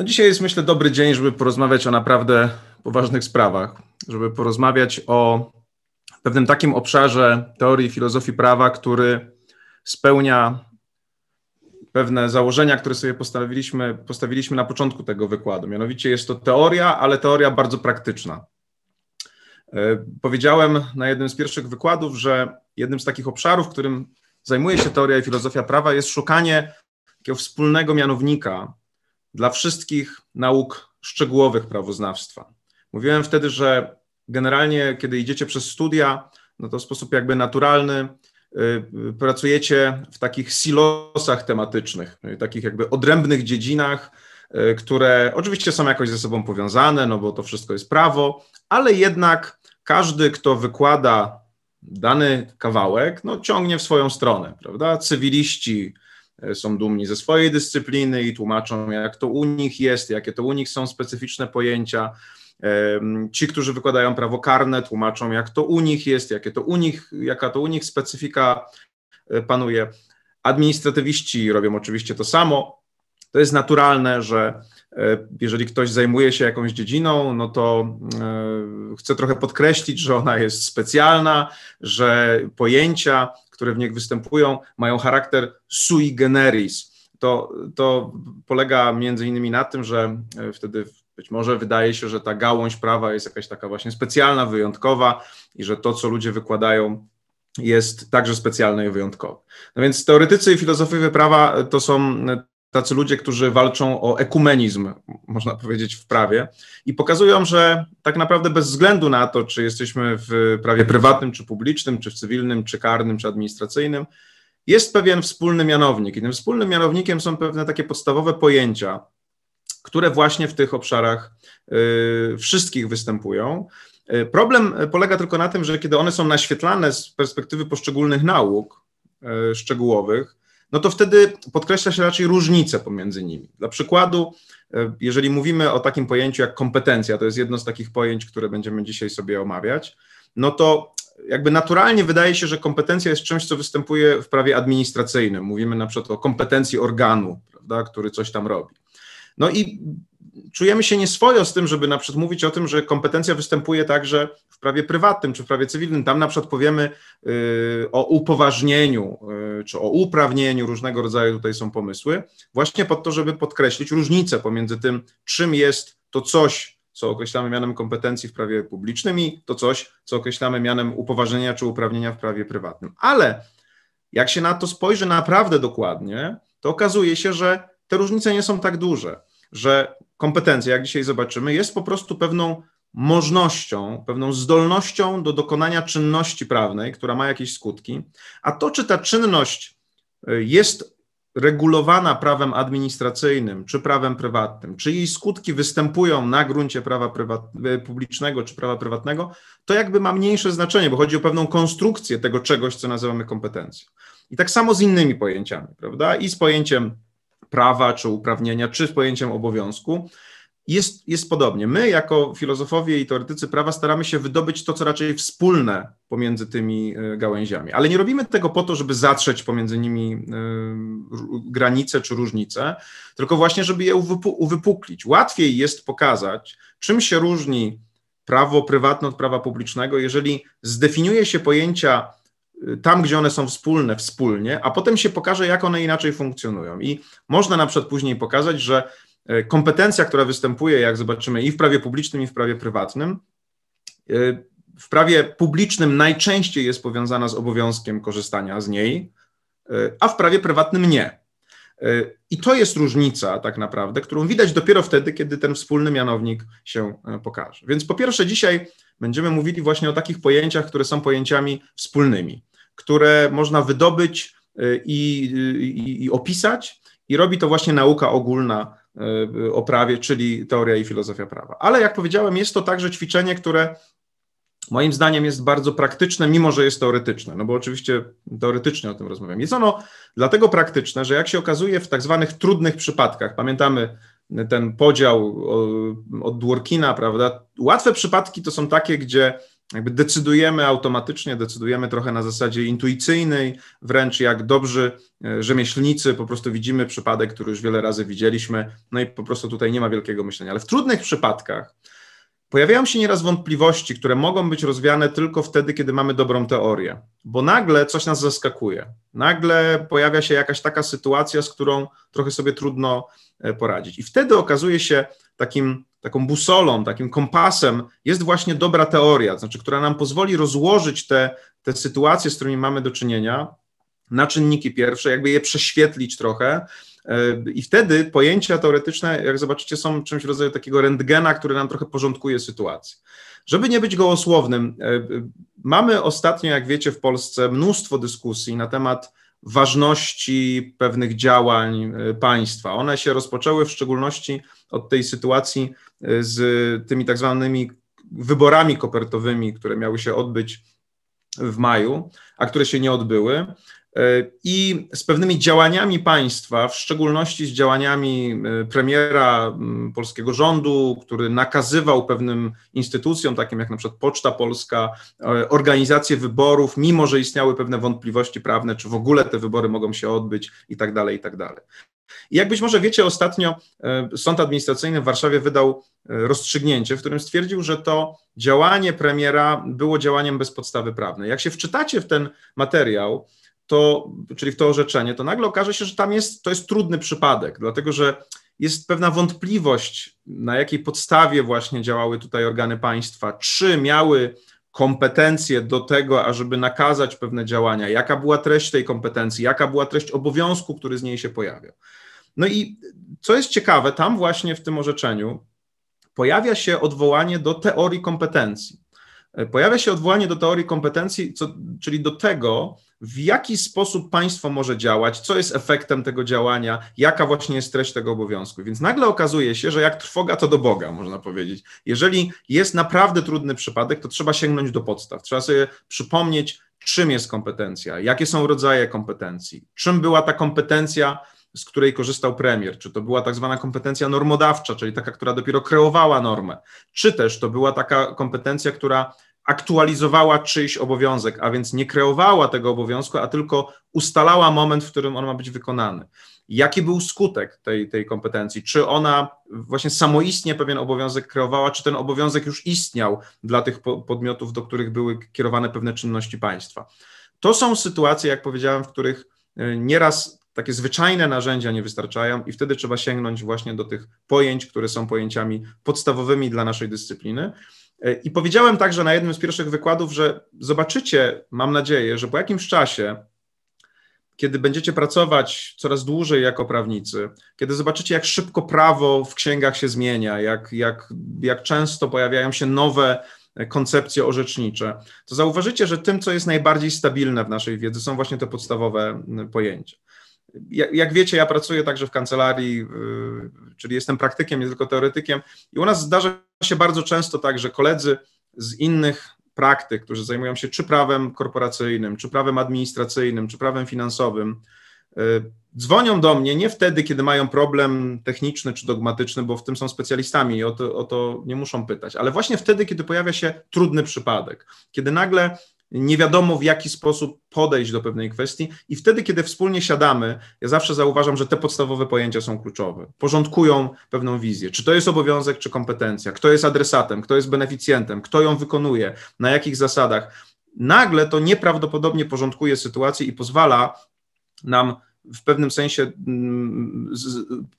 No dzisiaj jest myślę dobry dzień, żeby porozmawiać o naprawdę poważnych sprawach, żeby porozmawiać o pewnym takim obszarze teorii filozofii prawa, który spełnia pewne założenia, które sobie postawiliśmy, postawiliśmy na początku tego wykładu. Mianowicie jest to teoria, ale teoria bardzo praktyczna. E, powiedziałem na jednym z pierwszych wykładów, że jednym z takich obszarów, którym zajmuje się teoria i filozofia prawa, jest szukanie takiego wspólnego mianownika dla wszystkich nauk szczegółowych prawoznawstwa. Mówiłem wtedy, że generalnie, kiedy idziecie przez studia, no to w sposób jakby naturalny y, pracujecie w takich silosach tematycznych, y, takich jakby odrębnych dziedzinach, y, które oczywiście są jakoś ze sobą powiązane, no bo to wszystko jest prawo, ale jednak każdy, kto wykłada dany kawałek, no ciągnie w swoją stronę, prawda? Cywiliści, E, są dumni ze swojej dyscypliny i tłumaczą, jak to u nich jest, jakie to u nich są specyficzne pojęcia. E, ci, którzy wykładają prawo karne, tłumaczą, jak to u nich jest, jakie to u nich, jaka to u nich specyfika e, panuje. Administratywiści robią oczywiście to samo. To jest naturalne, że jeżeli ktoś zajmuje się jakąś dziedziną, no to chcę trochę podkreślić, że ona jest specjalna, że pojęcia, które w nich występują, mają charakter sui generis. To, to polega między innymi na tym, że e, wtedy być może wydaje się, że ta gałąź prawa jest jakaś taka właśnie specjalna, wyjątkowa i że to, co ludzie wykładają, jest także specjalne i wyjątkowe. No więc teoretycy i filozofowie prawa to są e, tacy ludzie, którzy walczą o ekumenizm, można powiedzieć, w prawie i pokazują, że tak naprawdę bez względu na to, czy jesteśmy w prawie prywatnym, czy publicznym, czy w cywilnym, czy karnym, czy administracyjnym, jest pewien wspólny mianownik. I tym wspólnym mianownikiem są pewne takie podstawowe pojęcia, które właśnie w tych obszarach y, wszystkich występują. Y, problem polega tylko na tym, że kiedy one są naświetlane z perspektywy poszczególnych nauk y, szczegółowych, no to wtedy podkreśla się raczej różnice pomiędzy nimi. Dla przykładu, e, jeżeli mówimy o takim pojęciu jak kompetencja, to jest jedno z takich pojęć, które będziemy dzisiaj sobie omawiać, no to jakby naturalnie wydaje się, że kompetencja jest czymś, co występuje w prawie administracyjnym. Mówimy na przykład o kompetencji organu, prawda, który coś tam robi. No i czujemy się nieswojo z tym, żeby na przykład mówić o tym, że kompetencja występuje także w prawie prywatnym czy w prawie cywilnym. Tam na przykład powiemy y, o upoważnieniu y, czy o uprawnieniu, różnego rodzaju tutaj są pomysły, właśnie po to, żeby podkreślić różnicę pomiędzy tym, czym jest to coś, co określamy mianem kompetencji w prawie publicznym i to coś, co określamy mianem upoważnienia czy uprawnienia w prawie prywatnym. Ale jak się na to spojrzy naprawdę dokładnie, to okazuje się, że te różnice nie są tak duże że kompetencja, jak dzisiaj zobaczymy, jest po prostu pewną możnością, pewną zdolnością do dokonania czynności prawnej, która ma jakieś skutki, a to, czy ta czynność e, jest regulowana prawem administracyjnym czy prawem prywatnym, czy jej skutki występują na gruncie prawa prywat- e, publicznego czy prawa prywatnego, to jakby ma mniejsze znaczenie, bo chodzi o pewną konstrukcję tego czegoś, co nazywamy kompetencją. I tak samo z innymi pojęciami, prawda? I z pojęciem prawa czy uprawnienia, czy z pojęciem obowiązku. Jest, jest podobnie. My, jako filozofowie i teoretycy prawa, staramy się wydobyć to, co raczej wspólne pomiędzy tymi e, gałęziami, ale nie robimy tego po to, żeby zatrzeć pomiędzy nimi e, granice czy różnice, tylko właśnie, żeby je uwypuklić. Łatwiej jest pokazać, czym się różni prawo prywatne od prawa publicznego, jeżeli zdefiniuje się pojęcia tam, gdzie one są wspólne, wspólnie, a potem się pokaże, jak one inaczej funkcjonują. I można na przykład później pokazać, że e, kompetencja, która występuje, jak zobaczymy, i w prawie publicznym, i w prawie prywatnym, e, w prawie publicznym najczęściej jest powiązana z obowiązkiem korzystania z niej, e, a w prawie prywatnym nie. I to jest różnica, tak naprawdę, którą widać dopiero wtedy, kiedy ten wspólny mianownik się pokaże. Więc po pierwsze, dzisiaj będziemy mówili właśnie o takich pojęciach, które są pojęciami wspólnymi które można wydobyć y, i, y, i, i opisać, i robi to właśnie nauka ogólna y, o prawie, czyli teoria i filozofia prawa. Ale jak powiedziałem, jest to także ćwiczenie, które moim zdaniem jest bardzo praktyczne, mimo że jest teoretyczne, no bo oczywiście teoretycznie o tym rozmawiam. Jest ono dlatego praktyczne, że jak się okazuje w tak zwanych trudnych przypadkach, pamiętamy ten podział od Dworkina, prawda? Łatwe przypadki to są takie, gdzie jakby decydujemy automatycznie, decydujemy trochę na zasadzie intuicyjnej, wręcz jak dobrzy e, rzemieślnicy, po prostu widzimy przypadek, który już wiele razy widzieliśmy, no i po prostu tutaj nie ma wielkiego myślenia. Ale w trudnych przypadkach pojawiają się nieraz wątpliwości, które mogą być rozwiane tylko wtedy, kiedy mamy dobrą teorię, bo nagle coś nas zaskakuje, nagle pojawia się jakaś taka sytuacja, z którą trochę sobie trudno e, poradzić. I wtedy okazuje się takim taką busolą, takim kompasem jest właśnie dobra teoria, to znaczy, która nam pozwoli rozłożyć te, te sytuacje, z którymi mamy do czynienia, na czynniki pierwsze, jakby je prześwietlić trochę. E, I wtedy pojęcia teoretyczne, jak zobaczycie, są czymś rodzaju takiego rentgena, który nam trochę porządkuje sytuację. Żeby nie być gołosłownym, e, e, mamy ostatnio, jak wiecie, w Polsce mnóstwo dyskusji na temat ważności pewnych działań e, państwa. One się rozpoczęły w szczególności od tej sytuacji e, z tymi tak zwanymi wyborami kopertowymi, które miały się odbyć w maju, a które się nie odbyły. E, i z pewnymi działaniami państwa, w szczególności z działaniami e, premiera mm, polskiego rządu, który nakazywał pewnym instytucjom, takim jak na przykład Poczta Polska, e, organizację wyborów, mimo że istniały pewne wątpliwości prawne, czy w ogóle te wybory mogą się odbyć i tak dalej, i tak dalej. I jak być może wiecie, ostatnio Sąd Administracyjny w Warszawie wydał rozstrzygnięcie, w którym stwierdził, że to działanie premiera było działaniem bez podstawy prawnej. Jak się wczytacie w ten materiał, to, czyli w to orzeczenie, to nagle okaże się, że tam jest, to jest trudny przypadek, dlatego że jest pewna wątpliwość, na jakiej podstawie właśnie działały tutaj organy państwa, czy miały kompetencje do tego, ażeby nakazać pewne działania, jaka była treść tej kompetencji, jaka była treść obowiązku, który z niej się pojawiał. No i co jest ciekawe, tam właśnie w tym orzeczeniu pojawia się odwołanie do teorii kompetencji. Pojawia się odwołanie do teorii kompetencji, co, czyli do tego, w jaki sposób państwo może działać, co jest efektem tego działania, jaka właśnie jest treść tego obowiązku. Więc nagle okazuje się, że jak trwoga, to do Boga, można powiedzieć. Jeżeli jest naprawdę trudny przypadek, to trzeba sięgnąć do podstaw, trzeba sobie przypomnieć, czym jest kompetencja, jakie są rodzaje kompetencji, czym była ta kompetencja, z której korzystał premier, czy to była tak zwana kompetencja normodawcza, czyli taka, która dopiero kreowała normę, czy też to była taka kompetencja, która aktualizowała czyjś obowiązek, a więc nie kreowała tego obowiązku, a tylko ustalała moment, w którym on ma być wykonany. Jaki był skutek tej, tej kompetencji? Czy ona właśnie samoistnie pewien obowiązek kreowała, czy ten obowiązek już istniał dla tych podmiotów, do których były kierowane pewne czynności państwa? To są sytuacje, jak powiedziałem, w których e, nieraz takie zwyczajne narzędzia nie wystarczają i wtedy trzeba sięgnąć właśnie do tych pojęć, które są pojęciami podstawowymi dla naszej dyscypliny. E, I powiedziałem także na jednym z pierwszych wykładów, że zobaczycie, mam nadzieję, że po jakimś czasie, kiedy będziecie pracować coraz dłużej jako prawnicy, kiedy zobaczycie, jak szybko prawo w księgach się zmienia, jak, jak, jak często pojawiają się nowe e, koncepcje orzecznicze, to zauważycie, że tym, co jest najbardziej stabilne w naszej wiedzy, są właśnie te podstawowe pojęcia jak, wiecie, ja pracuję także w kancelarii, y, czyli jestem praktykiem, nie tylko teoretykiem, i u nas zdarza się bardzo często tak, że koledzy z innych praktyk, którzy zajmują się czy prawem korporacyjnym, czy prawem administracyjnym, czy prawem finansowym, y, dzwonią do mnie nie wtedy, kiedy mają problem techniczny czy dogmatyczny, bo w tym są specjalistami i o to, o to nie muszą pytać, ale właśnie wtedy, kiedy pojawia się trudny przypadek, kiedy nagle nie wiadomo w jaki sposób podejść do pewnej kwestii, i wtedy, kiedy wspólnie siadamy, ja zawsze zauważam, że te podstawowe pojęcia są kluczowe. Porządkują pewną wizję. Czy to jest obowiązek, czy kompetencja? Kto jest adresatem, kto jest beneficjentem, kto ją wykonuje, na jakich zasadach? Nagle to nieprawdopodobnie porządkuje sytuację i pozwala nam w pewnym sensie mm,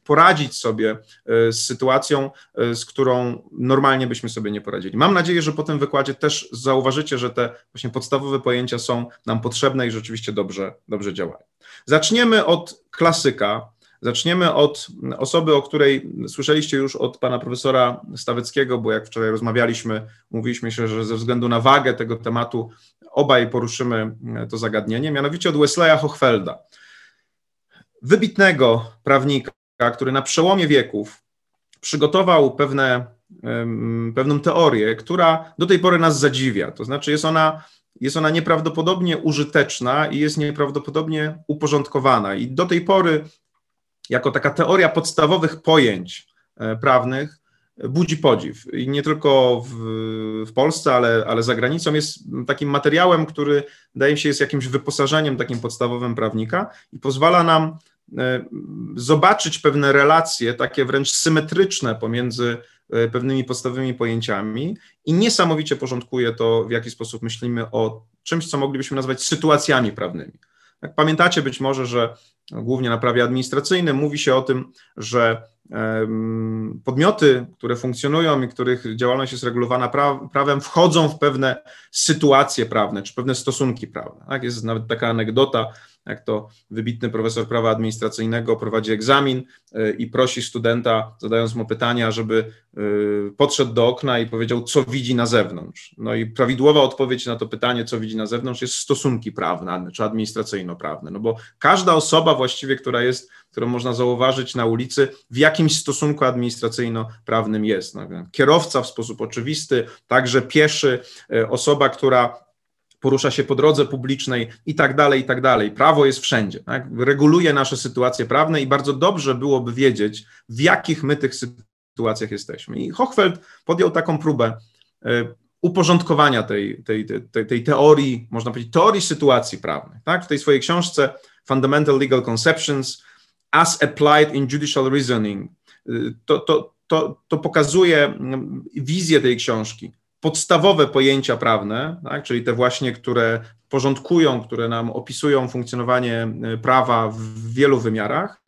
poradzić sobie e, z sytuacją, e, z którą normalnie byśmy sobie nie poradzili. Mam nadzieję, że po tym wykładzie też zauważycie, że te właśnie podstawowe pojęcia są nam potrzebne i rzeczywiście dobrze, dobrze działają. Zaczniemy od klasyka. Zaczniemy od osoby, o której słyszeliście już od pana profesora Staweckiego, bo jak wczoraj rozmawialiśmy, mówiliśmy się, że ze względu na wagę tego tematu obaj poruszymy to zagadnienie, mianowicie od Wesleya Hochfelda wybitnego prawnika, który na przełomie wieków przygotował pewne, pewną teorię, która do tej pory nas zadziwia. To znaczy, jest ona, jest ona nieprawdopodobnie użyteczna i jest nieprawdopodobnie uporządkowana. I do tej pory, jako taka teoria podstawowych pojęć e, prawnych, budzi podziw. I nie tylko w, w, Polsce, ale, ale za granicą jest takim materiałem, który wydaje mi się jest jakimś wyposażeniem takim podstawowym prawnika i pozwala nam E, zobaczyć pewne relacje, takie wręcz symetryczne pomiędzy e, pewnymi podstawowymi pojęciami i niesamowicie porządkuje to, w jaki sposób myślimy o czymś, co moglibyśmy nazwać sytuacjami prawnymi. Jak pamiętacie być może, że głównie na prawie administracyjnym mówi się o tym, że podmioty, które funkcjonują i których działalność jest regulowana prawem, wchodzą w pewne sytuacje prawne czy pewne stosunki prawne. Tak? Jest nawet taka anegdota, jak to wybitny profesor prawa administracyjnego prowadzi egzamin y, i prosi studenta, zadając mu pytania, żeby y, podszedł do okna i powiedział, co widzi na zewnątrz. No i prawidłowa odpowiedź na to pytanie, co widzi na zewnątrz, jest stosunki prawne czy administracyjno-prawne. No bo każda osoba właściwie, która jest którą można zauważyć na ulicy, w jakimś stosunku administracyjno-prawnym jest. No, kierowca w sposób oczywisty, także pieszy, y, osoba, która porusza się po drodze publicznej i tak dalej, i tak dalej. Prawo jest wszędzie, tak? reguluje nasze sytuacje prawne i bardzo dobrze byłoby wiedzieć, w jakich my tych sytuacjach jesteśmy. I Hochfeld podjął taką próbę e, uporządkowania tej, tej, tej, tej teorii, można powiedzieć, teorii sytuacji prawnej. Tak? W tej swojej książce Fundamental Legal Conceptions as Applied in Judicial Reasoning e, to, to, to, to pokazuje mm, wizję tej książki podstawowe pojęcia prawne, tak, czyli te właśnie, które porządkują, które nam opisują funkcjonowanie e, prawa w wielu wymiarach,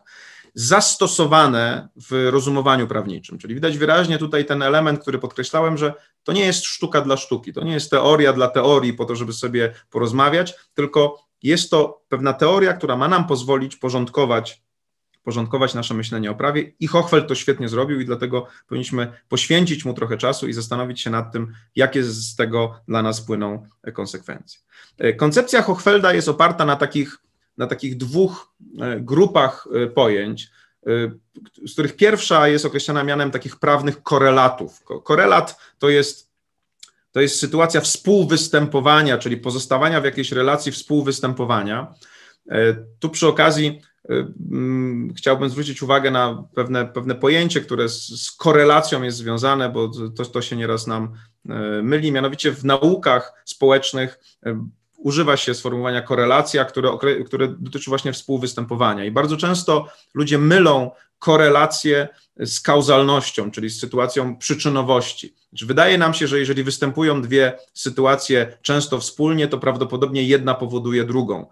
zastosowane w rozumowaniu prawniczym. Czyli widać wyraźnie tutaj ten element, który podkreślałem, że to nie jest sztuka dla sztuki, to nie jest teoria dla teorii po to, żeby sobie porozmawiać, tylko jest to pewna teoria, która ma nam pozwolić porządkować porządkować nasze myślenie o prawie i Hochfeld to świetnie zrobił i dlatego powinniśmy poświęcić mu trochę czasu i zastanowić się nad tym, jakie z tego dla nas płyną e, konsekwencje. E, koncepcja Hochfelda jest oparta na takich, na takich dwóch e, grupach pojęć, z których pierwsza jest określana mianem takich prawnych korelatów. Korelat to jest to jest sytuacja współwystępowania, czyli pozostawania w jakiejś relacji współwystępowania. E, tu przy okazji e, mm, chciałbym zwrócić uwagę na pewne, pewne pojęcie, które z, z korelacją jest związane, bo to, to się nieraz nam e, myli. Mianowicie w naukach społecznych używa się sformułowania korelacja, które, które dotyczy właśnie współwystępowania. I bardzo często ludzie mylą korelację z kauzalnością, czyli z sytuacją przyczynowości. Znaczy, wydaje nam się, że jeżeli występują dwie sytuacje często wspólnie, to prawdopodobnie jedna powoduje drugą.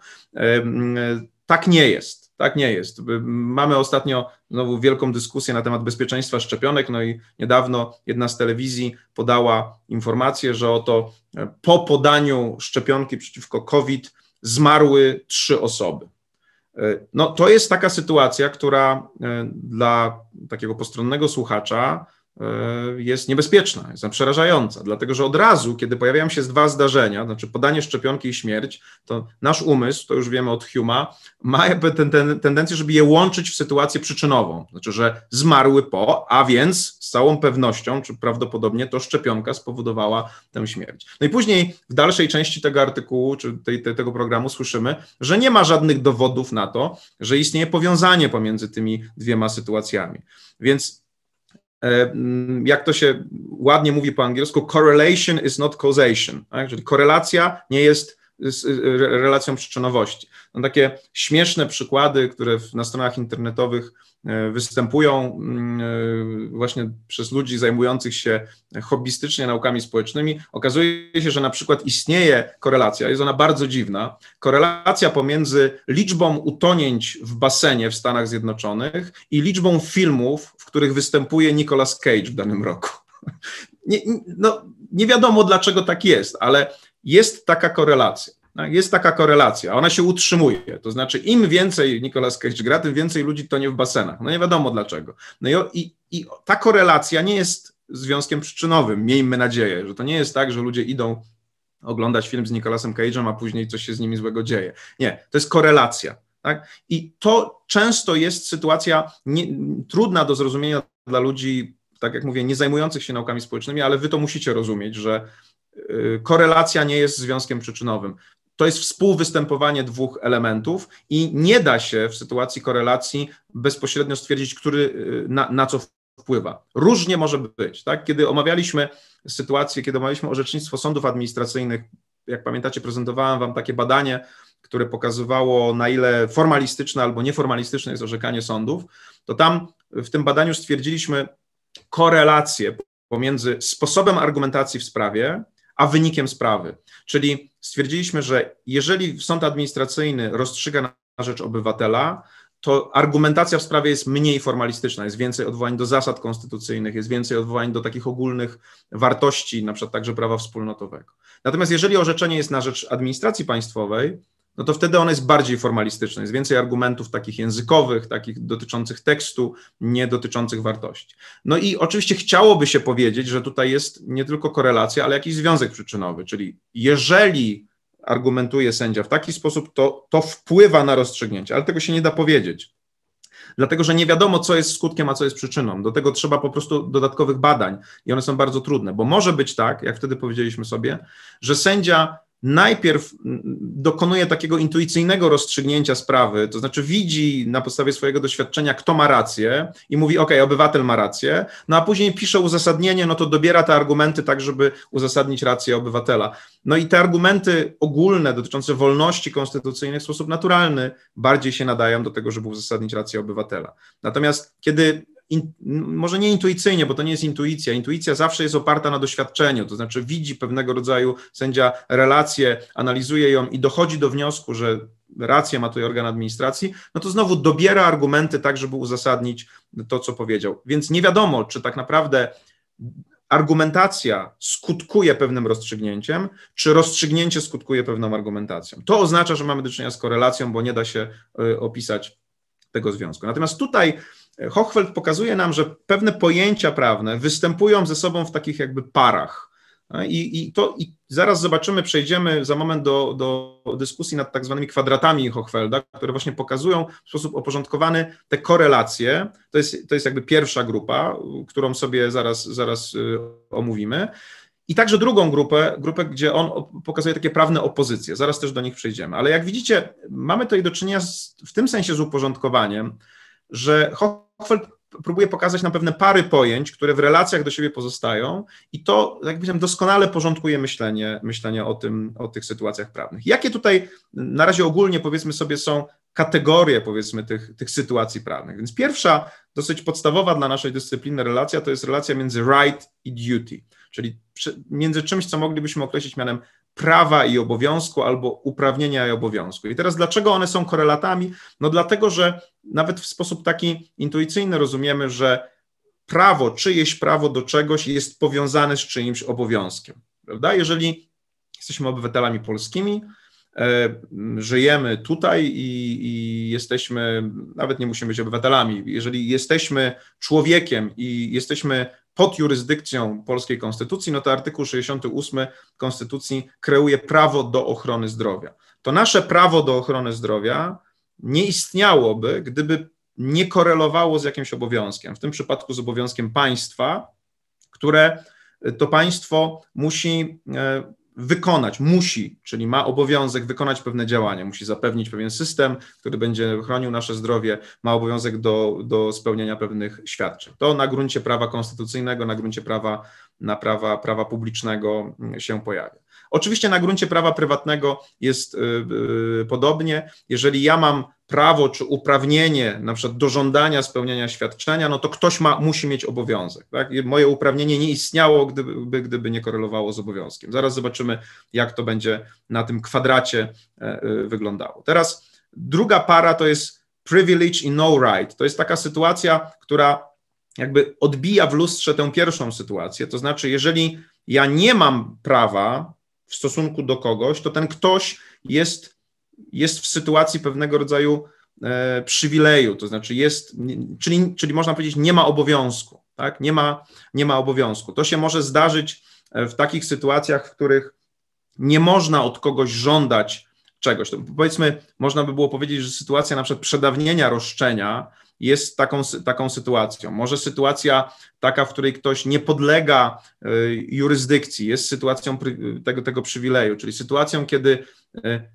Tak nie jest. Tak nie jest. Mamy ostatnio znowu wielką dyskusję na temat bezpieczeństwa szczepionek, no i niedawno jedna z telewizji podała informację, że oto e, po podaniu szczepionki przeciwko COVID zmarły trzy osoby. E, no, to jest taka sytuacja, która e, dla takiego postronnego słuchacza E, jest niebezpieczna, jest przerażająca, dlatego że od razu, kiedy pojawiają się dwa zdarzenia, znaczy podanie szczepionki i śmierć, to nasz umysł, to już wiemy od Huma, ma ten, ten, tendencję, żeby je łączyć w sytuację przyczynową, znaczy, że zmarły po, a więc z całą pewnością, czy prawdopodobnie to szczepionka spowodowała tę śmierć. No i później w dalszej części tego artykułu, czy tej, tej, tego programu słyszymy, że nie ma żadnych dowodów na to, że istnieje powiązanie pomiędzy tymi dwiema sytuacjami. Więc E, mm, jak to się ładnie mówi po angielsku, correlation is not causation, tak? czyli korelacja nie jest relacją przyczynowości no takie śmieszne przykłady, które na stronach internetowych e, występują mm, e, właśnie przez ludzi zajmujących się hobbystycznie naukami społecznymi, okazuje się, że na przykład istnieje korelacja, jest ona bardzo dziwna, korelacja pomiędzy liczbą utonięć w basenie w Stanach Zjednoczonych i liczbą filmów, w których występuje Nicolas Cage w danym roku. Nie, no, nie wiadomo dlaczego tak jest, ale jest taka korelacja. Tak, jest taka korelacja, ona się utrzymuje. To znaczy, im więcej Nicolas Cage gra, tym więcej ludzi tonie w basenach. No nie wiadomo dlaczego. No i, i ta korelacja nie jest związkiem przyczynowym, miejmy nadzieję, że to nie jest tak, że ludzie idą oglądać film z Nicolasem Cage'em, a później coś się z nimi złego dzieje. Nie, to jest korelacja. Tak? I to często jest sytuacja nie, trudna do zrozumienia dla ludzi, tak jak mówię, nie zajmujących się naukami społecznymi, ale wy to musicie rozumieć, że y, korelacja nie jest związkiem przyczynowym to jest współwystępowanie dwóch elementów i nie da się w sytuacji korelacji bezpośrednio stwierdzić, który y, na, na co wpływa. Różnie może być. Tak? Kiedy omawialiśmy sytuację, kiedy omawialiśmy orzecznictwo sądów administracyjnych, jak pamiętacie, prezentowałem Wam takie badanie, które pokazywało, na ile formalistyczne albo nieformalistyczne jest orzekanie sądów, to tam w tym badaniu stwierdziliśmy korelację pomiędzy sposobem argumentacji w sprawie a wynikiem sprawy. Czyli stwierdziliśmy, że jeżeli sąd administracyjny rozstrzyga na rzecz obywatela, to argumentacja w sprawie jest mniej formalistyczna, jest więcej odwołań do zasad konstytucyjnych, jest więcej odwołań do takich ogólnych wartości, na przykład także prawa wspólnotowego. Natomiast jeżeli orzeczenie jest na rzecz administracji państwowej, no to wtedy ona jest bardziej formalistyczna, jest więcej argumentów takich językowych, takich dotyczących tekstu, nie dotyczących wartości. No i oczywiście chciałoby się powiedzieć, że tutaj jest nie tylko korelacja, ale jakiś związek przyczynowy, czyli jeżeli argumentuje sędzia w taki sposób, to to wpływa na rozstrzygnięcie, ale tego się nie da powiedzieć. Dlatego, że nie wiadomo, co jest skutkiem, a co jest przyczyną. Do tego trzeba po prostu dodatkowych badań i one są bardzo trudne, bo może być tak, jak wtedy powiedzieliśmy sobie, że sędzia najpierw mm, dokonuje takiego intuicyjnego rozstrzygnięcia sprawy, to znaczy widzi na podstawie swojego doświadczenia, kto ma rację i mówi, ok, obywatel ma rację, no a później pisze uzasadnienie, no to dobiera te argumenty tak, żeby uzasadnić rację obywatela. No i te argumenty ogólne dotyczące wolności konstytucyjnych w sposób naturalny bardziej się nadają do tego, żeby uzasadnić rację obywatela. Natomiast kiedy in, może nie intuicyjnie, bo to nie jest intuicja. Intuicja zawsze jest oparta na doświadczeniu, to znaczy widzi pewnego rodzaju sędzia relację, analizuje ją i dochodzi do wniosku, że rację ma tutaj organ administracji, no to znowu dobiera argumenty tak, żeby uzasadnić to, co powiedział. Więc nie wiadomo, czy tak naprawdę argumentacja skutkuje pewnym rozstrzygnięciem, czy rozstrzygnięcie skutkuje pewną argumentacją. To oznacza, że mamy do czynienia z korelacją, bo nie da się y, opisać tego związku. Natomiast tutaj Hochfeld pokazuje nam, że pewne pojęcia prawne występują ze sobą w takich jakby parach. No I, i to i zaraz zobaczymy, przejdziemy za moment do, do dyskusji nad tak zwanymi kwadratami Hochfelda, które właśnie pokazują w sposób oporządkowany te korelacje. To jest, to jest jakby pierwsza grupa, którą sobie zaraz, zaraz y, omówimy. I także drugą grupę, grupę, gdzie on pokazuje takie prawne opozycje. Zaraz też do nich przejdziemy. Ale jak widzicie, mamy tutaj do czynienia z, w tym sensie z uporządkowaniem, że Rockfeld próbuje pokazać nam pewne pary pojęć, które w relacjach do siebie pozostają i to, jak powiedziałem, doskonale porządkuje myślenie, myślenie o, tym, o tych sytuacjach prawnych. Jakie tutaj na razie ogólnie, powiedzmy sobie, są kategorie, powiedzmy, tych, tych sytuacji prawnych? Więc pierwsza, dosyć podstawowa dla naszej dyscypliny relacja to jest relacja między right i duty, czyli między czymś, co moglibyśmy określić mianem prawa i obowiązku albo uprawnienia i obowiązku. I teraz dlaczego one są korelatami? No dlatego, że nawet w sposób taki intuicyjny rozumiemy, że prawo, czyjeś prawo do czegoś jest powiązane z czyimś obowiązkiem. Prawda? Jeżeli jesteśmy obywatelami polskimi, e, żyjemy tutaj i, i, jesteśmy, nawet nie musimy być obywatelami, jeżeli jesteśmy człowiekiem i jesteśmy pod jurysdykcją polskiej konstytucji, no to artykuł 68 konstytucji kreuje prawo do ochrony zdrowia. To nasze prawo do ochrony zdrowia nie istniałoby, gdyby nie korelowało z jakimś obowiązkiem, w tym przypadku z obowiązkiem państwa, które to państwo musi e, wykonać, musi, czyli ma obowiązek wykonać pewne działania, musi zapewnić pewien system, który będzie chronił nasze zdrowie, ma obowiązek do, do spełniania pewnych świadczeń. To na gruncie prawa konstytucyjnego, na gruncie prawa, na prawa, prawa publicznego mm, się pojawia. Oczywiście na gruncie prawa prywatnego jest y, y, podobnie. Jeżeli ja mam prawo czy uprawnienie, na przykład do żądania spełnienia świadczenia, no to ktoś ma, musi mieć obowiązek. Tak? Moje uprawnienie nie istniało, gdyby, gdyby nie korelowało z obowiązkiem. Zaraz zobaczymy, jak to będzie na tym kwadracie e, y, wyglądało. Teraz druga para to jest privilege i no right. To jest taka sytuacja, która jakby odbija w lustrze tę pierwszą sytuację. To znaczy, jeżeli ja nie mam prawa w stosunku do kogoś, to ten ktoś jest, jest w sytuacji pewnego rodzaju e, przywileju, to znaczy jest, czyli, czyli można powiedzieć, nie ma obowiązku, tak? Nie ma, nie ma obowiązku. To się może zdarzyć e, w takich sytuacjach, w których nie można od kogoś żądać czegoś. To powiedzmy, można by było powiedzieć, że sytuacja na przykład przedawnienia roszczenia jest taką, taką sytuacją. Może sytuacja taka, w której ktoś nie podlega e, jurysdykcji, jest sytuacją tego, tego przywileju, czyli sytuacją, kiedy e, e,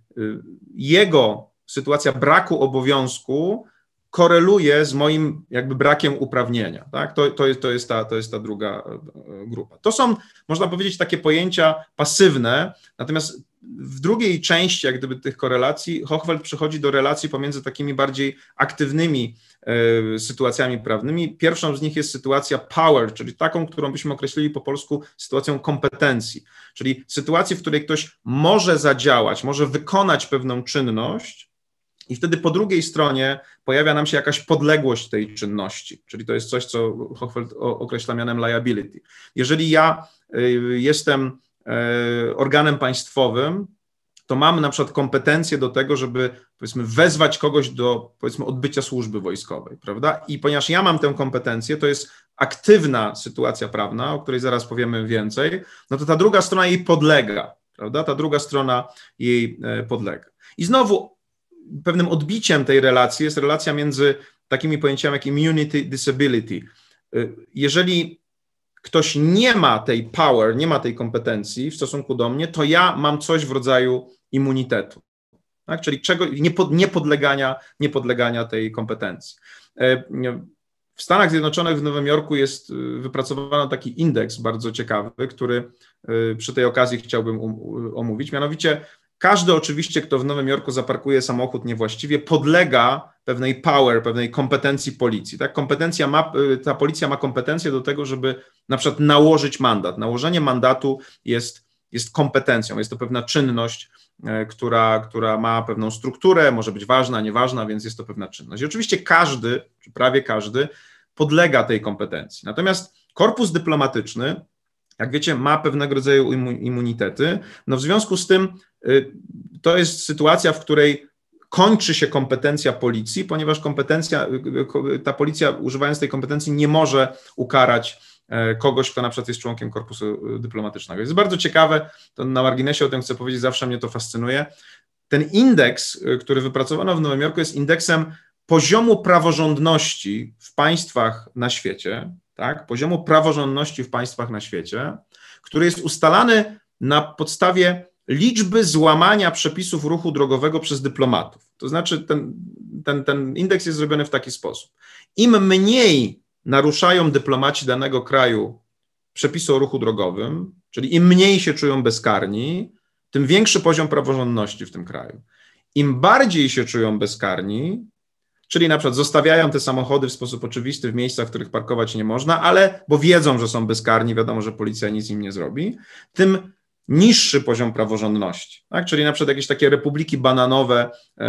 jego sytuacja braku obowiązku koreluje z moim jakby brakiem uprawnienia. Tak? To, to, jest, to, jest ta, to jest ta druga grupa. To są, można powiedzieć, takie pojęcia pasywne, natomiast w drugiej części, jak gdyby, tych korelacji, Hochwald przychodzi do relacji pomiędzy takimi bardziej aktywnymi e, sytuacjami prawnymi. Pierwszą z nich jest sytuacja power, czyli taką, którą byśmy określili po polsku sytuacją kompetencji, czyli sytuacji, w której ktoś może zadziałać, może wykonać pewną czynność, i wtedy po drugiej stronie pojawia nam się jakaś podległość tej czynności, czyli to jest coś, co Hochfeld określa mianem liability. Jeżeli ja y, jestem E, organem państwowym, to mamy na przykład kompetencje do tego, żeby powiedzmy wezwać kogoś do powiedzmy odbycia służby wojskowej, prawda? I ponieważ ja mam tę kompetencję, to jest aktywna sytuacja prawna, o której zaraz powiemy więcej, no to ta druga strona jej podlega, prawda? Ta druga strona jej e, podlega. I znowu pewnym odbiciem tej relacji jest relacja między takimi pojęciami jak immunity, disability. E, jeżeli ktoś nie ma tej power, nie ma tej kompetencji w stosunku do mnie, to ja mam coś w rodzaju immunitetu. Tak? Czyli czego, niepodlegania, niepodlegania tej kompetencji. E, w Stanach Zjednoczonych, w Nowym Jorku jest e, wypracowany taki indeks bardzo ciekawy, który e, przy tej okazji chciałbym um, omówić. Mianowicie każdy oczywiście, kto w Nowym Jorku zaparkuje samochód niewłaściwie, podlega pewnej power, pewnej kompetencji policji. Tak? Kompetencja ma, y, ta policja ma kompetencję do tego, żeby na przykład nałożyć mandat. Nałożenie mandatu jest, jest kompetencją, jest to pewna czynność, e, która, która ma pewną strukturę, może być ważna, nieważna, więc jest to pewna czynność. I oczywiście każdy, czy prawie każdy, podlega tej kompetencji. Natomiast korpus dyplomatyczny, jak wiecie, ma pewnego rodzaju immunitety. No w związku z tym Y, to jest sytuacja, w której kończy się kompetencja policji, ponieważ kompetencja, y, y, ta policja używając tej kompetencji nie może ukarać e, kogoś, kto na przykład jest członkiem korpusu dyplomatycznego. Jest bardzo ciekawe, to na marginesie o tym chcę powiedzieć, zawsze mnie to fascynuje. Ten indeks, który wypracowano w Nowym Jorku, jest indeksem poziomu praworządności w państwach na świecie, tak? poziomu praworządności w państwach na świecie, który jest ustalany na podstawie liczby złamania przepisów ruchu drogowego przez dyplomatów. To znaczy, ten, ten, ten indeks jest zrobiony w taki sposób. Im mniej naruszają dyplomaci danego kraju przepisy o ruchu drogowym, czyli im mniej się czują bezkarni, tym większy poziom praworządności w tym kraju. Im bardziej się czują bezkarni, czyli na przykład zostawiają te samochody w sposób oczywisty w miejscach, w których parkować nie można, ale bo wiedzą, że są bezkarni, wiadomo, że policja nic im nie zrobi, tym niższy poziom praworządności. Tak? Czyli na przykład jakieś takie republiki bananowe, e,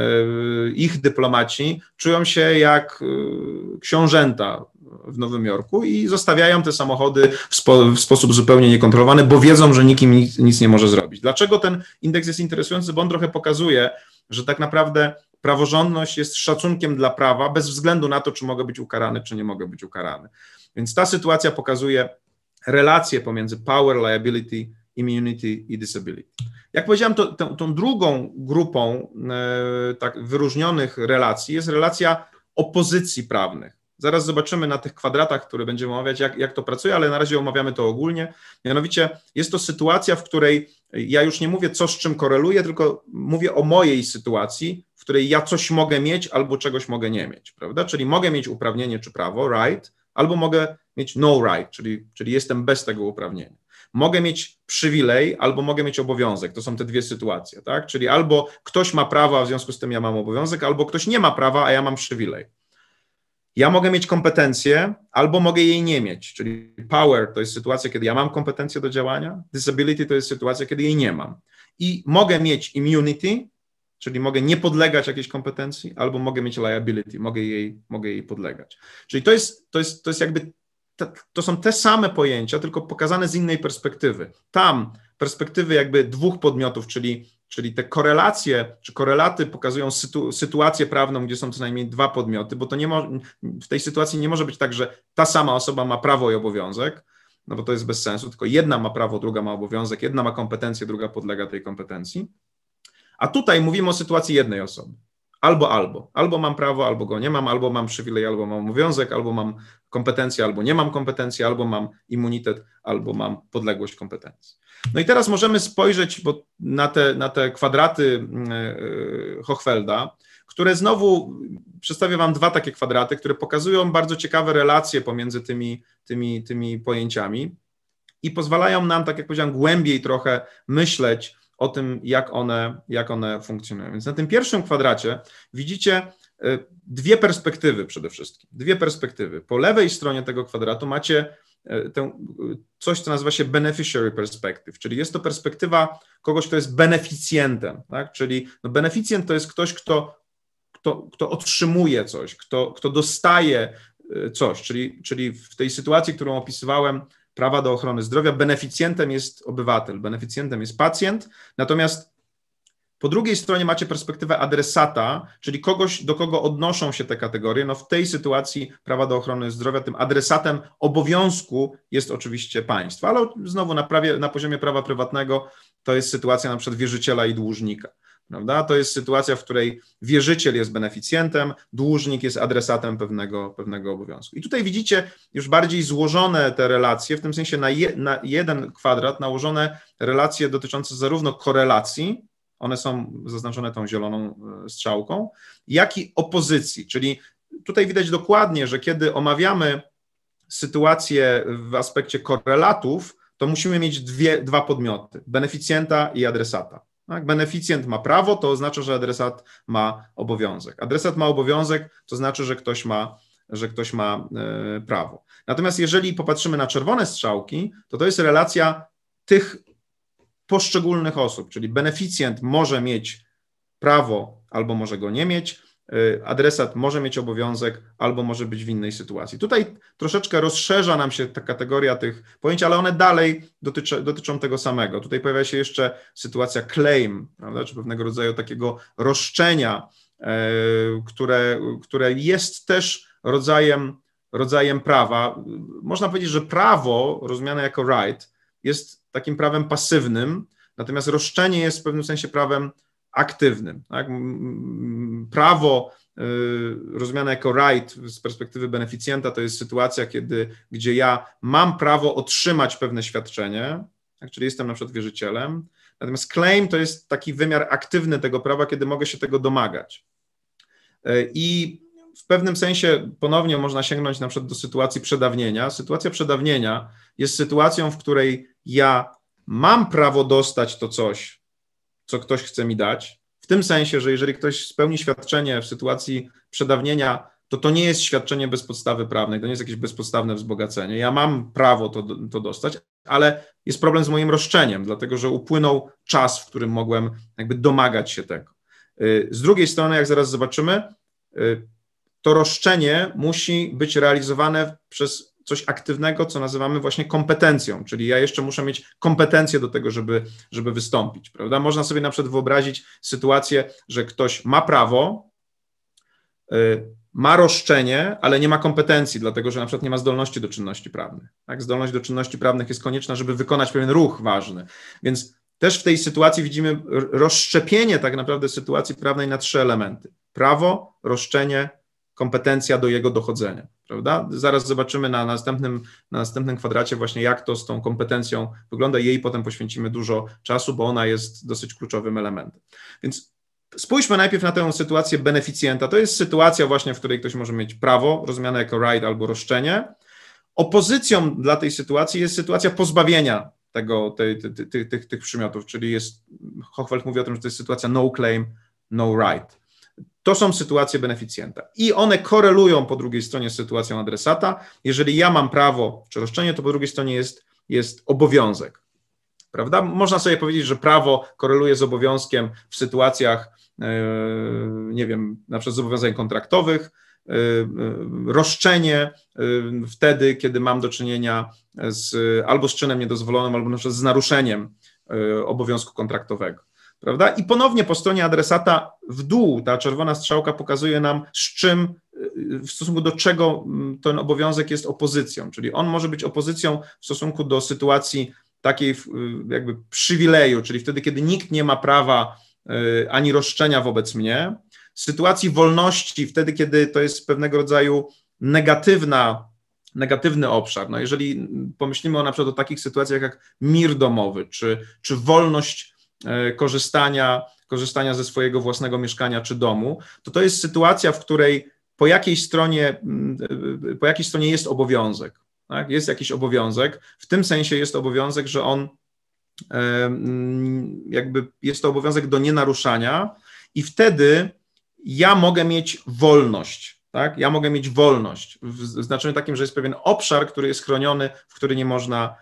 ich dyplomaci czują się jak e, książęta w Nowym Jorku i zostawiają te samochody w, spo, w sposób zupełnie niekontrolowany, bo wiedzą, że nikim nic, nic nie może zrobić. Dlaczego ten indeks jest interesujący? Bo on trochę pokazuje, że tak naprawdę praworządność jest szacunkiem dla prawa bez względu na to, czy mogę być ukarany, czy nie mogę być ukarany. Więc ta sytuacja pokazuje relacje pomiędzy power, liability immunity i disability. Jak powiedziałem, to, to, tą drugą grupą e, tak wyróżnionych relacji jest relacja opozycji prawnych. Zaraz zobaczymy na tych kwadratach, które będziemy omawiać, jak, jak to pracuje, ale na razie omawiamy to ogólnie. Mianowicie jest to sytuacja, w której e, ja już nie mówię, co z czym koreluje, tylko mówię o mojej sytuacji, w której ja coś mogę mieć albo czegoś mogę nie mieć, prawda? Czyli mogę mieć uprawnienie czy prawo, right, albo mogę mieć no right, czyli, czyli jestem bez tego uprawnienia. Mogę mieć przywilej albo mogę mieć obowiązek. To są te dwie sytuacje, tak? Czyli albo ktoś ma prawa, w związku z tym ja mam obowiązek, albo ktoś nie ma prawa, a ja mam przywilej. Ja mogę mieć kompetencję, albo mogę jej nie mieć, czyli power to jest sytuacja, kiedy ja mam kompetencję do działania, disability to jest sytuacja, kiedy jej nie mam. I mogę mieć immunity, czyli mogę nie podlegać jakiejś kompetencji, albo mogę mieć liability, mogę jej, mogę jej podlegać. Czyli to jest, to, jest, to jest jakby to są te same pojęcia, tylko pokazane z innej perspektywy. Tam perspektywy jakby dwóch podmiotów, czyli, czyli te korelacje czy korelaty pokazują sytu, sytuację prawną, gdzie są co najmniej dwa podmioty, bo to nie mo, w tej sytuacji nie może być tak, że ta sama osoba ma prawo i obowiązek, no bo to jest bez sensu, tylko jedna ma prawo, druga ma obowiązek, jedna ma kompetencje, druga podlega tej kompetencji. A tutaj mówimy o sytuacji jednej osoby albo, albo. Albo mam prawo, albo go nie mam, albo mam przywilej, albo mam obowiązek, albo mam kompetencje, albo nie mam kompetencji, albo mam immunitet, albo mam podległość kompetencji. No i teraz możemy spojrzeć na, te, na te kwadraty mm, e, Hochfelda, które znowu przedstawię Wam dwa takie kwadraty, które pokazują bardzo ciekawe relacje pomiędzy tymi, tymi, tymi pojęciami i pozwalają nam, tak jak powiedziałem, głębiej trochę myśleć o tym, jak one, jak one funkcjonują. Więc na tym pierwszym kwadracie widzicie e, dwie perspektywy przede wszystkim. Dwie perspektywy. Po lewej stronie tego kwadratu macie e, tę, e, coś, co nazywa się beneficiary perspective, czyli jest to perspektywa kogoś, kto jest beneficjentem, tak? czyli no, beneficjent to jest ktoś, kto, kto, kto otrzymuje coś, kto, kto dostaje coś, czyli, czyli w tej sytuacji, którą opisywałem prawa do ochrony zdrowia beneficjentem jest obywatel, beneficjentem jest pacjent, natomiast po drugiej stronie macie perspektywę adresata, czyli kogoś, do kogo odnoszą się te kategorie. No w tej sytuacji prawa do ochrony zdrowia, tym adresatem obowiązku jest oczywiście państwo, ale znowu na, prawie, na poziomie prawa prywatnego to jest sytuacja na przykład wierzyciela i dłużnika. Prawda? To jest sytuacja, w której wierzyciel jest beneficjentem, dłużnik jest adresatem pewnego, pewnego obowiązku. I tutaj widzicie już bardziej złożone te relacje, w tym sensie na, je, na jeden kwadrat nałożone relacje dotyczące zarówno korelacji, one są zaznaczone tą zieloną e, strzałką, jak i opozycji. Czyli tutaj widać dokładnie, że kiedy omawiamy sytuację w aspekcie korelatów, to musimy mieć dwie, dwa podmioty: beneficjenta i adresata. Tak? Beneficjent ma prawo, to oznacza, że adresat ma obowiązek. Adresat ma obowiązek, to znaczy, że ktoś ma, że ktoś ma e, prawo. Natomiast jeżeli popatrzymy na czerwone strzałki, to to jest relacja tych poszczególnych osób, czyli beneficjent może mieć prawo albo może go nie mieć, Y, adresat może mieć obowiązek albo może być w innej sytuacji. Tutaj troszeczkę rozszerza nam się ta kategoria tych pojęć, ale one dalej dotyczy, dotyczą tego samego. Tutaj pojawia się jeszcze sytuacja claim, prawda, czy pewnego rodzaju takiego roszczenia, e, które, które jest też rodzajem, rodzajem prawa. Można powiedzieć, że prawo rozumiane jako right jest takim prawem pasywnym, natomiast roszczenie jest w pewnym sensie prawem aktywnym. Tak? Prawo y, rozumiane jako right z perspektywy beneficjenta to jest sytuacja, kiedy, gdzie ja mam prawo otrzymać pewne świadczenie, tak? czyli jestem na przykład wierzycielem, natomiast claim to jest taki wymiar aktywny tego prawa, kiedy mogę się tego domagać. Y, I w pewnym sensie ponownie można sięgnąć na przykład do sytuacji przedawnienia. Sytuacja przedawnienia jest sytuacją, w której ja mam prawo dostać to coś, co ktoś chce mi dać. W tym sensie, że jeżeli ktoś spełni świadczenie w sytuacji przedawnienia, to to nie jest świadczenie bez podstawy prawnej, to nie jest jakieś bezpodstawne wzbogacenie. Ja mam prawo to, to dostać, ale jest problem z moim roszczeniem, dlatego że upłynął czas, w którym mogłem jakby domagać się tego. Y, z drugiej strony, jak zaraz zobaczymy, y, to roszczenie musi być realizowane przez coś aktywnego, co nazywamy właśnie kompetencją, czyli ja jeszcze muszę mieć kompetencje do tego, żeby, żeby wystąpić, prawda? Można sobie na przykład wyobrazić sytuację, że ktoś ma prawo, y, ma roszczenie, ale nie ma kompetencji, dlatego że na przykład nie ma zdolności do czynności prawnych. Tak? Zdolność do czynności prawnych jest konieczna, żeby wykonać pewien ruch ważny. Więc też w tej sytuacji widzimy rozszczepienie tak naprawdę sytuacji prawnej na trzy elementy: prawo, roszczenie, kompetencja do jego dochodzenia prawda? Zaraz zobaczymy na następnym, na następnym kwadracie właśnie jak to z tą kompetencją wygląda. Jej potem poświęcimy dużo czasu, bo ona jest dosyć kluczowym elementem. Więc spójrzmy najpierw na tę sytuację beneficjenta. To jest sytuacja właśnie, w której ktoś może mieć prawo, rozumiane jako right albo roszczenie. Opozycją dla tej sytuacji jest sytuacja pozbawienia tego, tej, tych, tych, tych przymiotów, czyli jest, Hochwald mówi o tym, że to jest sytuacja no claim, no right. To są sytuacje beneficjenta i one korelują po drugiej stronie z sytuacją adresata. Jeżeli ja mam prawo czy roszczenie, to po drugiej stronie jest, jest obowiązek. Prawda? Można sobie powiedzieć, że prawo koreluje z obowiązkiem w sytuacjach, e, nie wiem, na przykład zobowiązań kontraktowych, e, e, roszczenie wtedy, kiedy mam do czynienia z, albo z czynem niedozwolonym, albo na przykład z naruszeniem obowiązku kontraktowego. Prawda? I ponownie po stronie adresata w dół ta czerwona strzałka pokazuje nam, z czym, y, w stosunku do czego mm, ten obowiązek jest opozycją. Czyli on może być opozycją w stosunku do sytuacji takiej y, jakby przywileju, czyli wtedy, kiedy nikt nie ma prawa y, ani roszczenia wobec mnie, sytuacji wolności, wtedy, kiedy to jest pewnego rodzaju negatywna, negatywny obszar. No jeżeli pomyślimy o na przykład o takich sytuacjach jak mir domowy, czy, czy wolność E, korzystania, korzystania ze swojego własnego mieszkania czy domu, to to jest sytuacja, w której po jakiej stronie, mm, e, po jakiej stronie jest obowiązek. Tak? Jest jakiś obowiązek, w tym sensie jest obowiązek, że on e, mm, jakby jest to obowiązek do nienaruszania i wtedy ja mogę mieć wolność, tak? Ja mogę mieć wolność w znaczeniu takim, że jest pewien obszar, który jest chroniony, w który nie można,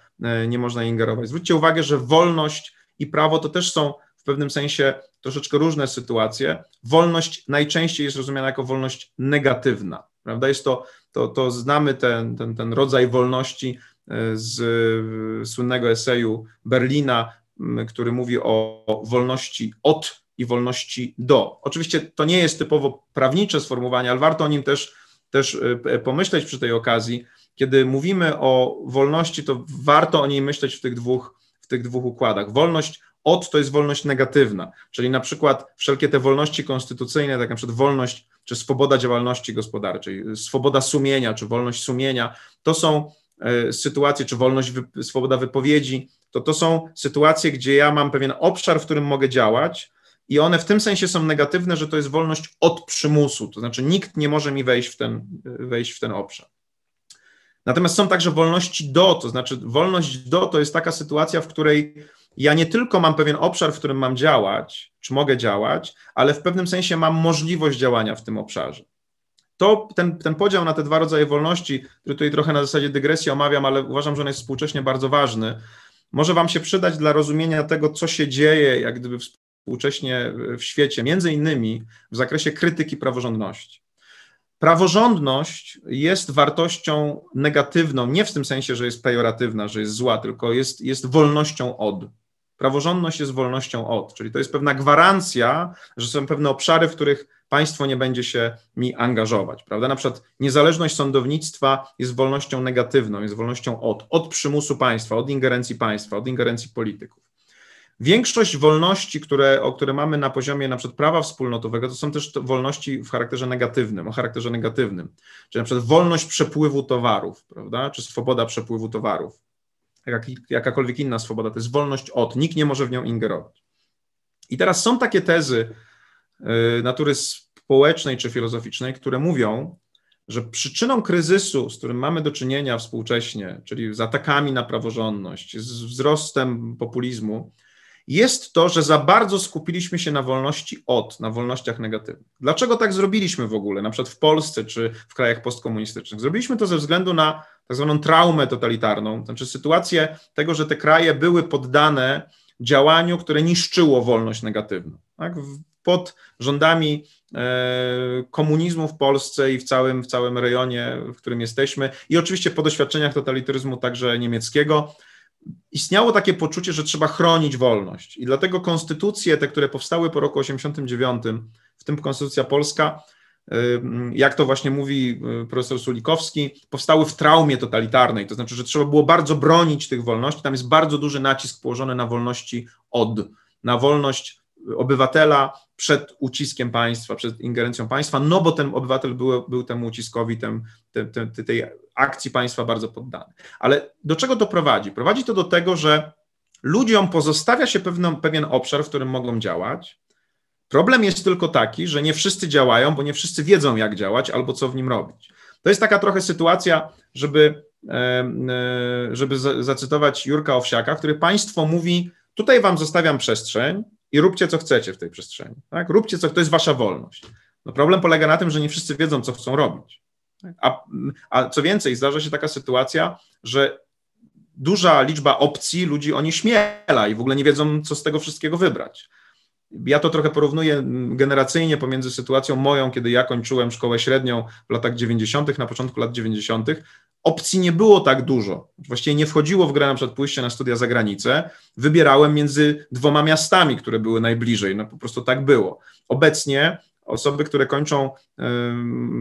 nie można ingerować. Zwróćcie uwagę, że wolność i prawo to też są w pewnym sensie troszeczkę różne sytuacje. Wolność najczęściej jest rozumiana jako wolność negatywna, prawda? Jest to, to, to znamy ten, ten, ten rodzaj wolności e, z słynnego eseju Berlina, który mówi o wolności od i wolności do. Oczywiście to nie jest typowo prawnicze sformułowanie, ale warto o nim też, też e, e, pomyśleć przy tej okazji. Kiedy mówimy o wolności, to warto o niej myśleć w tych dwóch w tych dwóch układach. Wolność od to jest wolność negatywna, czyli na przykład wszelkie te wolności konstytucyjne, tak na przykład wolność czy swoboda działalności gospodarczej, y, swoboda sumienia czy wolność sumienia, to są y, sytuacje, czy wolność, swoboda wypowiedzi, to to są sytuacje, gdzie ja mam pewien obszar, w którym mogę działać i one w tym sensie są negatywne, że to jest wolność od przymusu, to znaczy nikt nie może mi wejść w ten, y, wejść w ten obszar. Natomiast są także wolności do, to znaczy wolność do to jest taka sytuacja, w której ja nie tylko mam pewien obszar, w którym mam działać, czy mogę działać, ale w pewnym sensie mam możliwość działania w tym obszarze. To, ten, ten podział na te dwa rodzaje wolności, który tutaj trochę na zasadzie dygresji omawiam, ale uważam, że on jest współcześnie bardzo ważny, może Wam się przydać dla rozumienia tego, co się dzieje, jak gdyby współcześnie w świecie, między innymi w zakresie krytyki praworządności. Praworządność jest wartością negatywną, nie w tym sensie, że jest pejoratywna, że jest zła, tylko jest, jest wolnością od. Praworządność jest wolnością od, czyli to jest pewna gwarancja, że są pewne obszary, w których państwo nie będzie się mi angażować, prawda? Na przykład niezależność sądownictwa jest wolnością negatywną, jest wolnością od, od przymusu państwa, od ingerencji państwa, od ingerencji polityków. Większość wolności, które, o które mamy na poziomie na przykład prawa wspólnotowego, to są też wolności w charakterze negatywnym, o charakterze negatywnym, czyli na przykład wolność przepływu towarów, prawda, czy swoboda przepływu towarów, Jak, jakakolwiek inna swoboda, to jest wolność od, nikt nie może w nią ingerować. I teraz są takie tezy y, natury społecznej czy filozoficznej, które mówią, że przyczyną kryzysu, z którym mamy do czynienia współcześnie, czyli z atakami na praworządność, z wzrostem populizmu, jest to, że za bardzo skupiliśmy się na wolności od, na wolnościach negatywnych. Dlaczego tak zrobiliśmy w ogóle, na przykład w Polsce czy w krajach postkomunistycznych? Zrobiliśmy to ze względu na tak zwaną traumę totalitarną, to znaczy sytuację tego, że te kraje były poddane działaniu, które niszczyło wolność negatywną. Tak? Pod rządami e, komunizmu w Polsce i w całym, w całym rejonie, w którym jesteśmy, i oczywiście po doświadczeniach totalitaryzmu także niemieckiego, istniało takie poczucie, że trzeba chronić wolność. I dlatego konstytucje, te, które powstały po roku 89, w tym Konstytucja Polska, y, jak to właśnie mówi y, profesor Sulikowski, powstały w traumie totalitarnej. To znaczy, że trzeba było bardzo bronić tych wolności. Tam jest bardzo duży nacisk położony na wolności od, na wolność obywatela przed uciskiem państwa, przed ingerencją państwa, no bo ten obywatel był, był temu uciskowi, tem, tem tem tej akcji państwa bardzo poddany. Ale do czego to prowadzi? Prowadzi to do tego, że ludziom pozostawia się pewną, pewien obszar, w którym mogą działać. Problem jest tylko taki, że nie wszyscy działają, bo nie wszyscy wiedzą, jak działać albo co w nim robić. To jest taka trochę sytuacja, żeby, e, e, żeby zacytować Jurka Owsiaka, który państwo mówi: Tutaj wam zostawiam przestrzeń i róbcie co chcecie w tej przestrzeni. Tak? Róbcie co, to jest wasza wolność. No problem polega na tym, że nie wszyscy wiedzą, co chcą robić. A, a co więcej, zdarza się taka sytuacja, że duża liczba opcji ludzi o śmiela i w ogóle nie wiedzą, co z tego wszystkiego wybrać. Ja to trochę porównuję generacyjnie pomiędzy sytuacją moją, kiedy ja kończyłem szkołę średnią w latach 90., na początku lat 90. Opcji nie było tak dużo. Właściwie nie wchodziło w grę na przykład pójście na studia za granicę. Wybierałem między dwoma miastami, które były najbliżej. No po prostu tak było. Obecnie osoby, które kończą,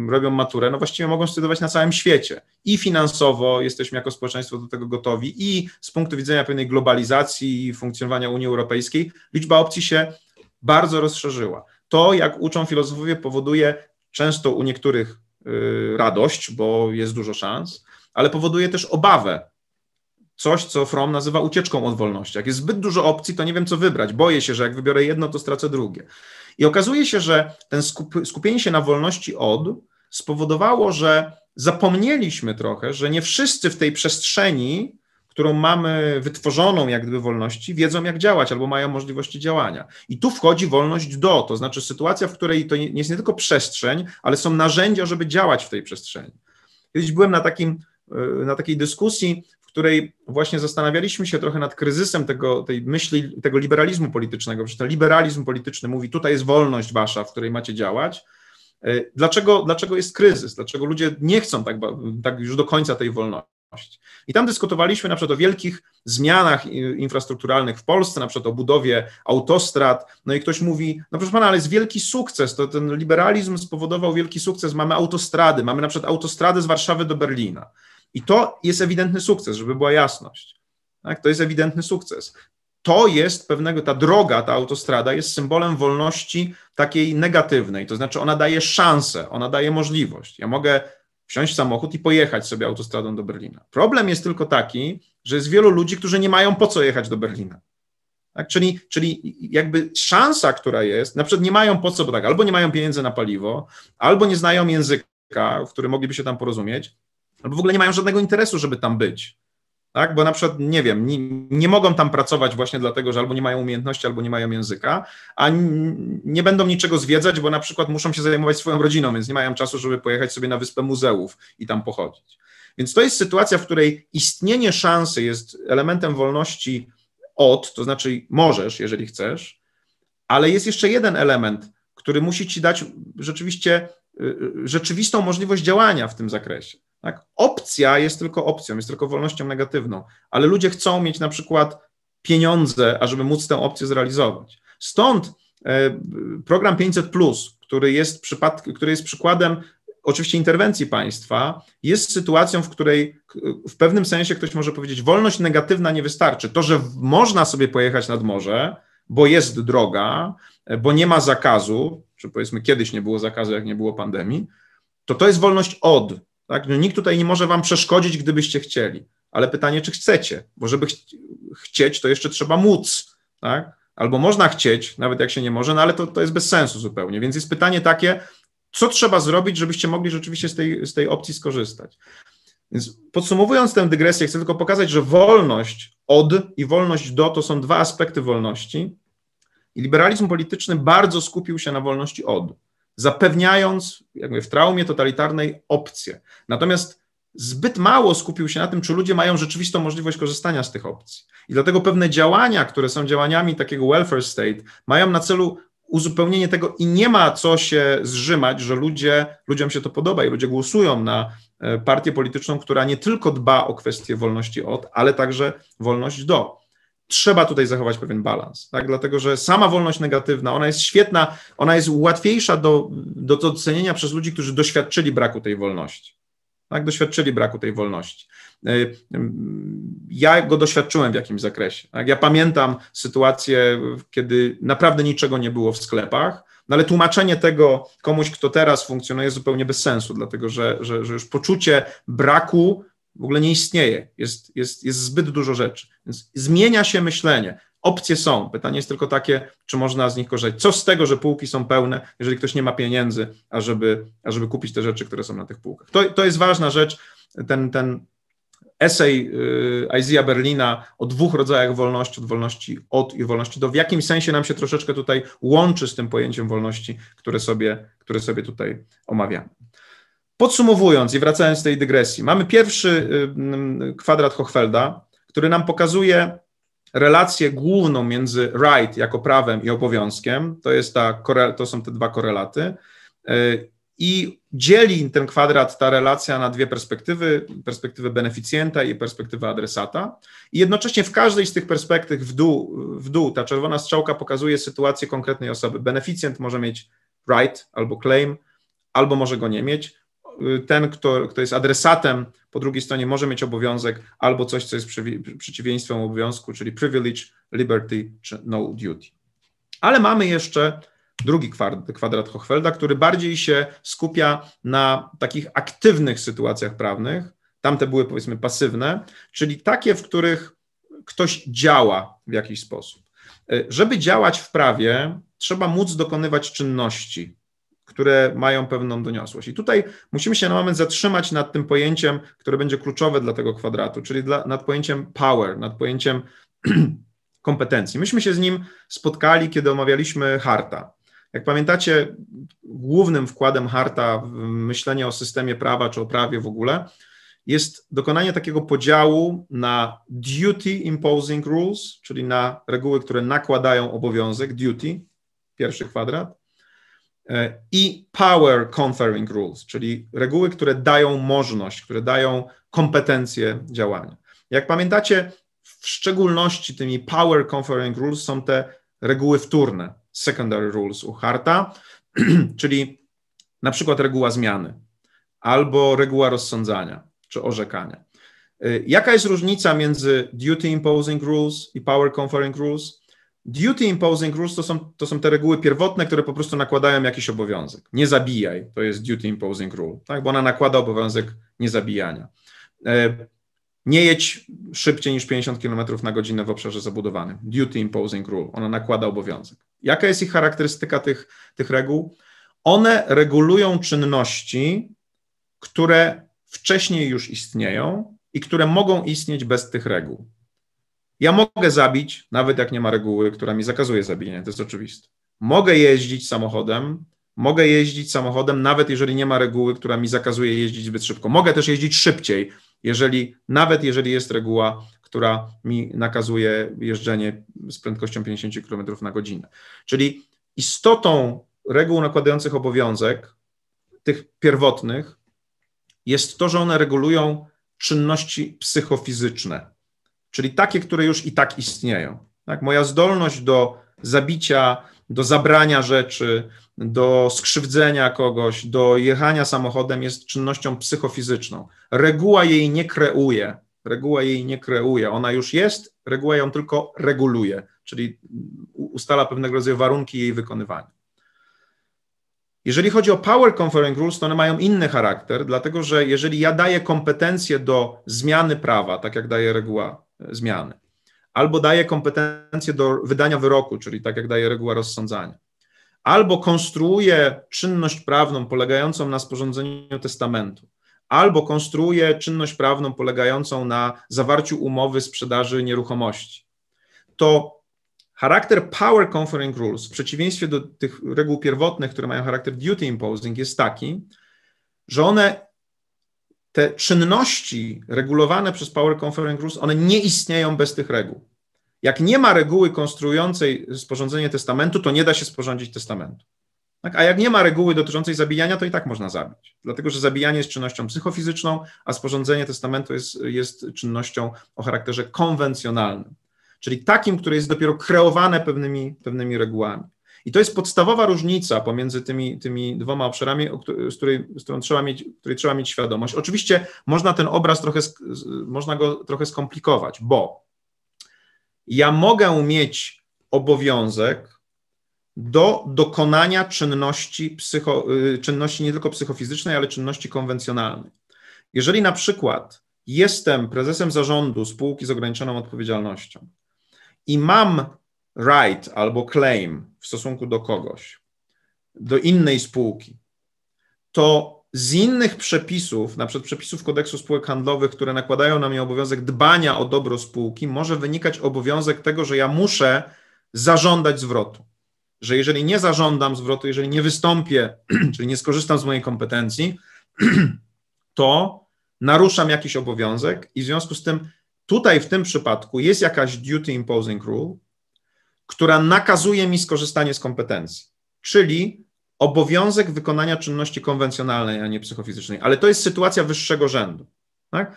robią maturę, no właściwie mogą studiować na całym świecie. I finansowo jesteśmy jako społeczeństwo do tego gotowi, i z punktu widzenia pewnej globalizacji i funkcjonowania Unii Europejskiej, liczba opcji się bardzo rozszerzyła. To, jak uczą filozofowie, powoduje często u niektórych y, radość, bo jest dużo szans, ale powoduje też obawę. Coś, co Fromm nazywa ucieczką od wolności. Jak jest zbyt dużo opcji, to nie wiem, co wybrać. Boję się, że jak wybiorę jedno, to stracę drugie. I okazuje się, że ten skup, skupienie się na wolności od spowodowało, że zapomnieliśmy trochę, że nie wszyscy w tej przestrzeni, którą mamy wytworzoną jak gdyby wolności, wiedzą jak działać albo mają możliwości działania. I tu wchodzi wolność do, to znaczy sytuacja, w której to nie jest nie tylko przestrzeń, ale są narzędzia, żeby działać w tej przestrzeni. Kiedyś byłem na takim e, na takiej dyskusji, której właśnie zastanawialiśmy się trochę nad kryzysem tego, tej myśli, tego liberalizmu politycznego, że ten liberalizm polityczny mówi, tutaj jest wolność wasza, w której macie działać. E, dlaczego, dlaczego jest kryzys? Dlaczego ludzie nie chcą tak, tak już do końca tej wolności? I tam dyskutowaliśmy na przykład o wielkich zmianach e, infrastrukturalnych w Polsce, na przykład o budowie autostrad. No i ktoś mówi, no proszę pana, ale jest wielki sukces, to ten liberalizm spowodował wielki sukces, mamy autostrady, mamy na przykład autostrady z Warszawy do Berlina. I to jest ewidentny sukces, żeby była jasność. Tak? To jest ewidentny sukces. To jest pewnego, ta droga, ta autostrada jest symbolem wolności takiej negatywnej, to znaczy ona daje szansę, ona daje możliwość. Ja mogę wsiąść w samochód i pojechać sobie autostradą do Berlina. Problem jest tylko taki, że jest wielu ludzi, którzy nie mają po co jechać do Berlina. Tak? Czyli, czyli jakby szansa, która jest, na przykład nie mają po co, bo tak, albo nie mają pieniędzy na paliwo, albo nie znają języka, w którym mogliby się tam porozumieć, albo w ogóle nie mają żadnego interesu, żeby tam być. Tak? Bo na przykład, nie wiem, nie, nie, mogą tam pracować właśnie dlatego, że albo nie mają umiejętności, albo nie mają języka, a nie będą niczego zwiedzać, bo na przykład muszą się zajmować swoją rodziną, więc nie mają czasu, żeby pojechać sobie na wyspę muzeów i tam pochodzić. Więc to jest sytuacja, w której istnienie szansy jest elementem wolności od, to znaczy możesz, jeżeli chcesz, ale jest jeszcze jeden element, który musi ci dać rzeczywiście y, y, rzeczywistą możliwość działania w tym zakresie. Tak? Opcja jest tylko opcją, jest tylko wolnością negatywną, ale ludzie chcą mieć na przykład pieniądze, ażeby móc tę opcję zrealizować. Stąd e, program 500, który jest, przypad, który jest przykładem oczywiście interwencji państwa, jest sytuacją, w której e, w pewnym sensie ktoś może powiedzieć, wolność negatywna nie wystarczy. To, że można sobie pojechać nad morze, bo jest droga, e, bo nie ma zakazu, czy powiedzmy kiedyś nie było zakazu, jak nie było pandemii, to to jest wolność od. Tak? No, nikt tutaj nie może wam przeszkodzić, gdybyście chcieli, ale pytanie, czy chcecie, bo żeby ch chcieć, to jeszcze trzeba móc, tak? Albo można chcieć, nawet jak się nie może, no ale to, to jest bez sensu zupełnie. Więc jest pytanie takie, co trzeba zrobić, żebyście mogli rzeczywiście z tej, z tej opcji skorzystać. Więc podsumowując tę dygresję, chcę tylko pokazać, że wolność od i wolność do to są dwa aspekty wolności. I liberalizm polityczny bardzo skupił się na wolności od zapewniając, jak mówię, w traumie totalitarnej opcję. Natomiast zbyt mało skupił się na tym, czy ludzie mają rzeczywistą możliwość korzystania z tych opcji. I dlatego pewne działania, które są działaniami takiego welfare state, mają na celu uzupełnienie tego i nie ma co się zrzymać, że ludzie, ludziom się to podoba i ludzie głosują na e, partię polityczną, która nie tylko dba o kwestie wolności od, ale także wolność do trzeba tutaj zachować pewien balans, tak? dlatego że sama wolność negatywna, ona jest świetna, ona jest łatwiejsza do, do docenienia przez ludzi, którzy doświadczyli braku tej wolności. Tak, doświadczyli braku tej wolności. Y, y, ja go doświadczyłem w jakimś zakresie. Tak? Ja pamiętam sytuację, kiedy naprawdę niczego nie było w sklepach, no ale tłumaczenie tego komuś, kto teraz funkcjonuje, jest zupełnie bez sensu, dlatego że, że, że już poczucie braku w ogóle nie istnieje, jest, jest, jest zbyt dużo rzeczy. Więc zmienia się myślenie. Opcje są. Pytanie jest tylko takie, czy można z nich korzystać. Co z tego, że półki są pełne, jeżeli ktoś nie ma pieniędzy, ażeby, ażeby kupić te rzeczy, które są na tych półkach. To, to jest ważna rzecz. Ten, ten esej y, Isaiah Berlina o dwóch rodzajach wolności, od wolności od i wolności do. W jakim sensie nam się troszeczkę tutaj łączy z tym pojęciem wolności, które sobie, które sobie tutaj omawiamy. Podsumowując i wracając do tej dygresji, mamy pierwszy y, mm, kwadrat Hochfelda, który nam pokazuje relację główną między right jako prawem i obowiązkiem, to, jest ta, to są te dwa korelaty, y, i dzieli ten kwadrat, ta relacja na dwie perspektywy, perspektywę beneficjenta i perspektywę adresata. I jednocześnie w każdej z tych perspektyw w dół, w dół ta czerwona strzałka pokazuje sytuację konkretnej osoby. Beneficjent może mieć right albo claim, albo może go nie mieć. Y, ten, kto, kto jest adresatem po drugiej stronie, może mieć obowiązek albo coś, co jest przeciwieństwem obowiązku, czyli privilege, liberty czy no duty. Ale mamy jeszcze drugi kwadrat, kwadrat Hochfelda, który bardziej się skupia na takich aktywnych sytuacjach prawnych. Tamte były powiedzmy pasywne, czyli takie, w których ktoś działa w jakiś sposób. Y, żeby działać w prawie, trzeba móc dokonywać czynności które mają pewną doniosłość. I tutaj musimy się na moment zatrzymać nad tym pojęciem, które będzie kluczowe dla tego kwadratu, czyli dla, nad pojęciem power, nad pojęciem kompetencji. Myśmy się z nim spotkali, kiedy omawialiśmy Harta. Jak pamiętacie, głównym wkładem Harta w myślenie o systemie prawa czy o prawie w ogóle jest dokonanie takiego podziału na duty imposing rules, czyli na reguły, które nakładają obowiązek, duty, pierwszy kwadrat, E, i power conferring rules, czyli reguły, które dają możliwość, które dają kompetencje działania. Jak pamiętacie, w szczególności tymi power conferring rules są te reguły wtórne, secondary rules u Harta, czyli na przykład reguła zmiany albo reguła rozsądzania czy orzekania. E, jaka jest różnica między duty imposing rules i power conferring rules? Duty imposing rules to są, to są te reguły pierwotne, które po prostu nakładają jakiś obowiązek. Nie zabijaj, to jest duty imposing rule, tak? bo ona nakłada obowiązek niezabijania. E, nie jedź szybciej niż 50 km na godzinę w obszarze zabudowanym. Duty imposing rule, ona nakłada obowiązek. Jaka jest ich charakterystyka tych, tych reguł? One regulują czynności, które wcześniej już istnieją i które mogą istnieć bez tych reguł. Ja mogę zabić, nawet jak nie ma reguły, która mi zakazuje zabijania, to jest oczywiste. Mogę jeździć samochodem, mogę jeździć samochodem, nawet jeżeli nie ma reguły, która mi zakazuje jeździć zbyt szybko. Mogę też jeździć szybciej, jeżeli, nawet jeżeli jest reguła, która mi nakazuje jeżdżenie z prędkością 50 km na godzinę. Czyli istotą reguł nakładających obowiązek, tych pierwotnych, jest to, że one regulują czynności psychofizyczne czyli takie, które już i tak istnieją. Tak? Moja zdolność do zabicia, do zabrania rzeczy, do skrzywdzenia kogoś, do jechania samochodem jest czynnością psychofizyczną. Reguła jej nie kreuje. Reguła jej nie kreuje. Ona już jest, reguła ją tylko reguluje, czyli ustala pewnego rodzaju warunki jej wykonywania. Jeżeli chodzi o Power Conferring Rules, to one mają inny charakter, dlatego że jeżeli ja daję kompetencje do zmiany prawa, tak jak daje reguła zmiany. Albo daje kompetencje do wydania wyroku, czyli tak jak daje reguła rozsądzania. Albo konstruuje czynność prawną polegającą na sporządzeniu testamentu. Albo konstruuje czynność prawną polegającą na zawarciu umowy sprzedaży nieruchomości. To Charakter Power Conferring Rules, w przeciwieństwie do tych reguł pierwotnych, które mają charakter duty imposing, jest taki, że one te czynności regulowane przez Power Conference Rules, one nie istnieją bez tych reguł. Jak nie ma reguły konstruującej sporządzenie testamentu, to nie da się sporządzić testamentu. Tak? A jak nie ma reguły dotyczącej zabijania, to i tak można zabić, dlatego że zabijanie jest czynnością psychofizyczną, a sporządzenie testamentu jest, jest czynnością o charakterze konwencjonalnym, czyli takim, które jest dopiero kreowane pewnymi, pewnymi regułami. I to jest podstawowa różnica pomiędzy tymi, tymi dwoma obszarami, z, której, z którą trzeba mieć, której trzeba mieć świadomość. Oczywiście można ten obraz trochę, można go trochę skomplikować, bo ja mogę mieć obowiązek do dokonania czynności, psycho, y, czynności nie tylko psychofizycznej, ale czynności konwencjonalnej. Jeżeli na przykład jestem prezesem zarządu spółki z ograniczoną odpowiedzialnością i mam right albo claim w stosunku do kogoś, do innej spółki, to z innych przepisów, na przykład przepisów kodeksu spółek handlowych, które nakładają na mnie obowiązek dbania o dobro spółki, może wynikać obowiązek tego, że ja muszę zażądać zwrotu. Że jeżeli nie zażądam zwrotu, jeżeli nie wystąpię, czyli nie skorzystam z mojej kompetencji, to naruszam jakiś obowiązek i w związku z tym tutaj w tym przypadku jest jakaś duty imposing rule, która nakazuje mi skorzystanie z kompetencji, czyli obowiązek wykonania czynności konwencjonalnej, a nie psychofizycznej. Ale to jest sytuacja wyższego rzędu. Tak?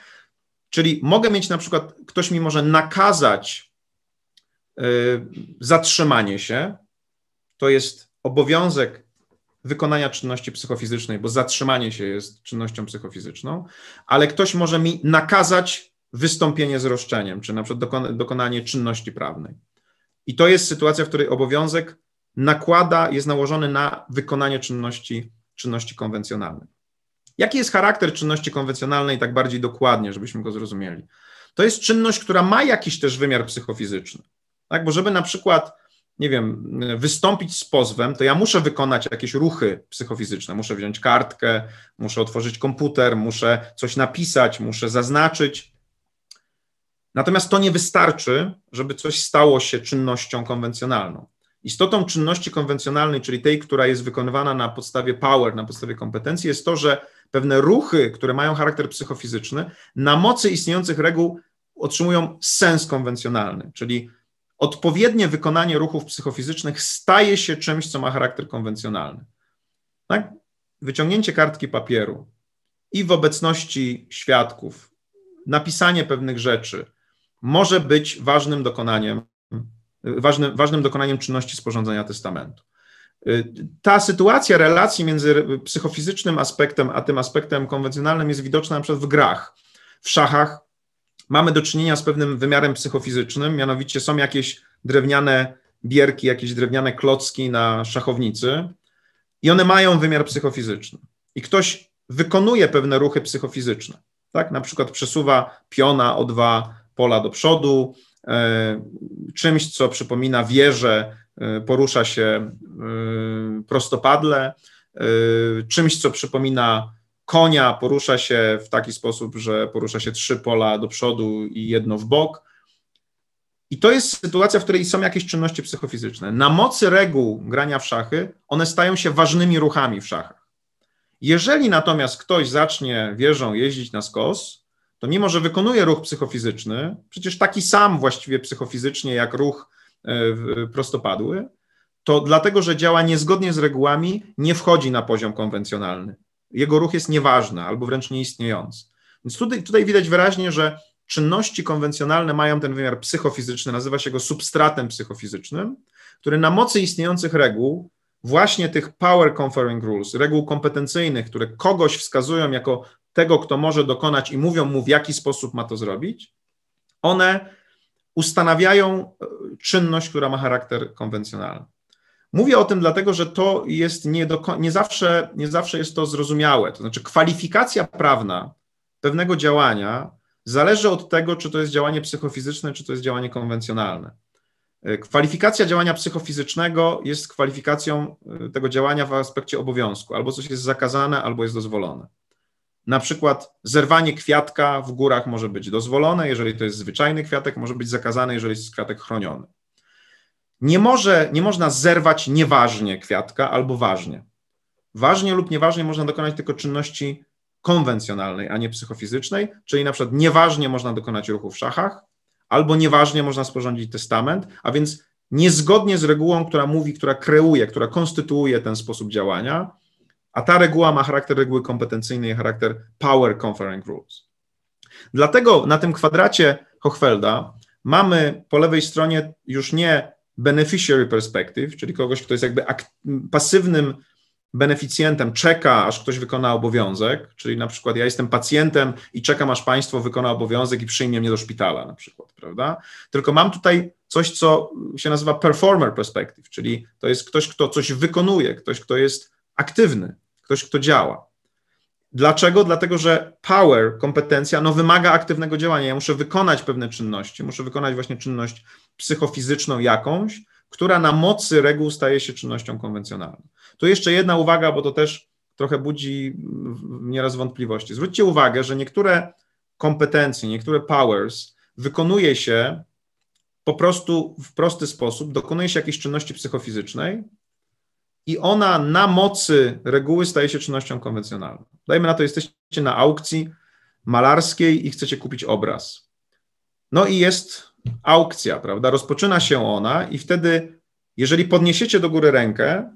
Czyli mogę mieć na przykład, ktoś mi może nakazać y, zatrzymanie się, to jest obowiązek wykonania czynności psychofizycznej, bo zatrzymanie się jest czynnością psychofizyczną, ale ktoś może mi nakazać wystąpienie z roszczeniem, czy na przykład dokonanie czynności prawnej. I to jest sytuacja, w której obowiązek nakłada, jest nałożony na wykonanie czynności, czynności konwencjonalnej. Jaki jest charakter czynności konwencjonalnej, tak bardziej dokładnie, żebyśmy go zrozumieli? To jest czynność, która ma jakiś też wymiar psychofizyczny. Tak? Bo żeby na przykład, nie wiem, wystąpić z pozwem, to ja muszę wykonać jakieś ruchy psychofizyczne. Muszę wziąć kartkę, muszę otworzyć komputer, muszę coś napisać, muszę zaznaczyć. Natomiast to nie wystarczy, żeby coś stało się czynnością konwencjonalną. Istotą czynności konwencjonalnej, czyli tej, która jest wykonywana na podstawie power, na podstawie kompetencji, jest to, że pewne ruchy, które mają charakter psychofizyczny, na mocy istniejących reguł otrzymują sens konwencjonalny, czyli odpowiednie wykonanie ruchów psychofizycznych staje się czymś, co ma charakter konwencjonalny. Tak? Wyciągnięcie kartki papieru i w obecności świadków, napisanie pewnych rzeczy, może być ważnym dokonaniem, ważnym, ważnym dokonaniem czynności sporządzenia testamentu. Ta sytuacja relacji między psychofizycznym aspektem a tym aspektem konwencjonalnym jest widoczna np. w grach, w szachach. Mamy do czynienia z pewnym wymiarem psychofizycznym, mianowicie są jakieś drewniane bierki, jakieś drewniane klocki na szachownicy i one mają wymiar psychofizyczny. I ktoś wykonuje pewne ruchy psychofizyczne, tak? Na przykład przesuwa piona o dwa pola do przodu, e, czymś, co przypomina wieżę, e, porusza się e, prostopadle, czymś, co przypomina konia, porusza się w taki sposób, że porusza się trzy pola do przodu i jedno w bok. I to jest sytuacja, w której są jakieś czynności psychofizyczne. Na mocy reguł grania w szachy, one stają się ważnymi ruchami w szachach. Jeżeli natomiast ktoś zacznie wieżą jeździć na skos, to mimo, że wykonuje ruch psychofizyczny, przecież taki sam właściwie psychofizycznie jak ruch e, prostopadły, to dlatego, że działa niezgodnie z regułami, nie wchodzi na poziom konwencjonalny. Jego ruch jest nieważny albo wręcz nieistniejący. Więc tutaj, tutaj widać wyraźnie, że czynności konwencjonalne mają ten wymiar psychofizyczny, nazywa się go substratem psychofizycznym, który na mocy istniejących reguł, właśnie tych power conferring rules, reguł kompetencyjnych, które kogoś wskazują jako tego, kto może dokonać i mówią mu, w jaki sposób ma to zrobić, one ustanawiają e, czynność, która ma charakter konwencjonalny. Mówię o tym dlatego, że to jest nie, do, nie, zawsze, nie zawsze jest to zrozumiałe. To znaczy, kwalifikacja prawna pewnego działania zależy od tego, czy to jest działanie psychofizyczne, czy to jest działanie konwencjonalne. E, kwalifikacja działania psychofizycznego jest kwalifikacją e, tego działania w aspekcie obowiązku. Albo coś jest zakazane, albo jest dozwolone. Na przykład zerwanie kwiatka w górach może być dozwolone, jeżeli to jest zwyczajny kwiatek, może być zakazane, jeżeli jest kwiatek chroniony. Nie, może, nie można zerwać nieważnie kwiatka albo ważnie. Ważnie lub nieważnie można dokonać tylko czynności konwencjonalnej, a nie psychofizycznej, czyli na przykład nieważnie można dokonać ruchu w szachach, albo nieważnie można sporządzić testament, a więc niezgodnie z regułą, która mówi, która kreuje, która konstytuuje ten sposób działania, a ta reguła ma charakter reguły kompetencyjnej, charakter Power Conferring Rules. Dlatego na tym kwadracie Hochfelda mamy po lewej stronie już nie beneficiary perspective, czyli kogoś, kto jest jakby pasywnym beneficjentem, czeka, aż ktoś wykona obowiązek, czyli na przykład ja jestem pacjentem i czekam, aż państwo wykona obowiązek i przyjmie mnie do szpitala na przykład, prawda? Tylko mam tutaj coś, co się nazywa performer perspective, czyli to jest ktoś, kto coś wykonuje, ktoś, kto jest aktywny, ktoś, kto działa. Dlaczego? Dlatego, że power, kompetencja, no wymaga aktywnego działania. Ja muszę wykonać pewne czynności, muszę wykonać właśnie czynność psychofizyczną jakąś, która na mocy reguł staje się czynnością konwencjonalną. Tu jeszcze jedna uwaga, bo to też trochę budzi nieraz wątpliwości. Zwróćcie uwagę, że niektóre kompetencje, niektóre powers wykonuje się po prostu w prosty sposób, dokonuje się jakiejś czynności psychofizycznej, i ona na mocy reguły staje się czynnością konwencjonalną. Dajmy na to, jesteście na aukcji malarskiej i chcecie kupić obraz. No i jest aukcja, prawda? Rozpoczyna się ona i wtedy, jeżeli podniesiecie do góry rękę,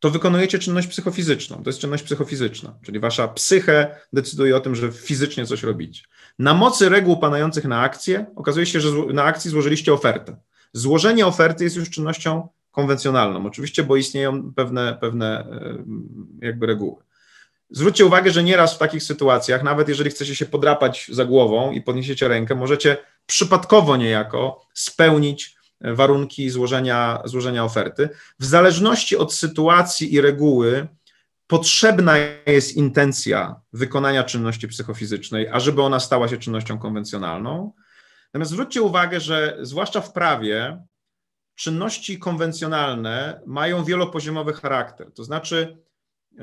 to wykonujecie czynność psychofizyczną. To jest czynność psychofizyczna, czyli wasza psychę decyduje o tym, że fizycznie coś robicie. Na mocy reguł panujących na akcję okazuje się, że na akcji złożyliście ofertę. Złożenie oferty jest już czynnością konwencjonalną. Oczywiście, bo istnieją pewne, pewne e, jakby reguły. Zwróćcie uwagę, że nieraz w takich sytuacjach, nawet jeżeli chcecie się podrapać za głową i podniesiecie rękę, możecie przypadkowo niejako spełnić e, warunki złożenia, złożenia oferty. W zależności od sytuacji i reguły, potrzebna jest intencja wykonania czynności psychofizycznej, ażeby ona stała się czynnością konwencjonalną. Natomiast zwróćcie uwagę, że zwłaszcza w prawie czynności konwencjonalne mają wielopoziomowy charakter. To znaczy, e,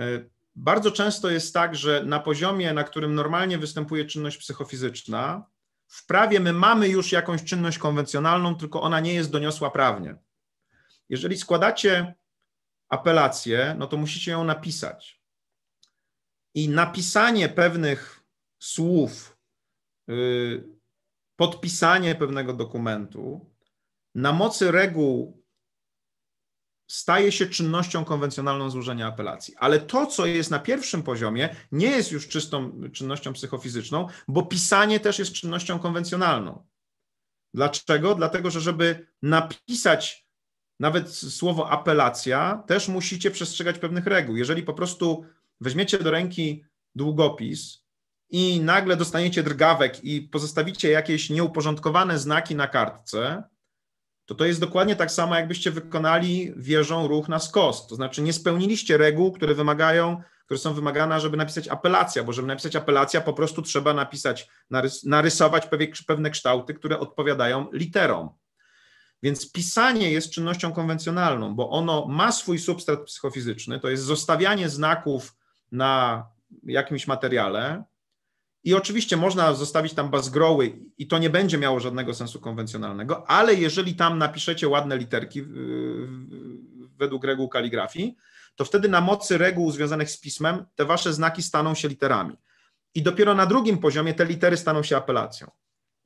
bardzo często jest tak, że na poziomie, na którym normalnie występuje czynność psychofizyczna, w prawie my mamy już jakąś czynność konwencjonalną, tylko ona nie jest doniosła prawnie. Jeżeli składacie apelację, no to musicie ją napisać. I napisanie pewnych słów, y, podpisanie pewnego dokumentu na mocy reguł staje się czynnością konwencjonalną złożenia apelacji. Ale to, co jest na pierwszym poziomie, nie jest już czystą czynnością psychofizyczną, bo pisanie też jest czynnością konwencjonalną. Dlaczego? Dlatego, że żeby napisać nawet słowo apelacja, też musicie przestrzegać pewnych reguł. Jeżeli po prostu weźmiecie do ręki długopis i nagle dostaniecie drgawek i pozostawicie jakieś nieuporządkowane znaki na kartce, to to jest dokładnie tak samo, jakbyście wykonali wieżą ruch na skos. To znaczy nie spełniliście reguł, które wymagają, które są wymagane, żeby napisać apelację, bo żeby napisać apelację po prostu trzeba napisać, narys narysować pewne kształty, które odpowiadają literom. Więc pisanie jest czynnością konwencjonalną, bo ono ma swój substrat psychofizyczny, to jest zostawianie znaków na jakimś materiale, i oczywiście można zostawić tam bazgroły i to nie będzie miało żadnego sensu konwencjonalnego, ale jeżeli tam napiszecie ładne literki yy, według reguł kaligrafii, to wtedy na mocy reguł związanych z pismem te wasze znaki staną się literami. I dopiero na drugim poziomie te litery staną się apelacją.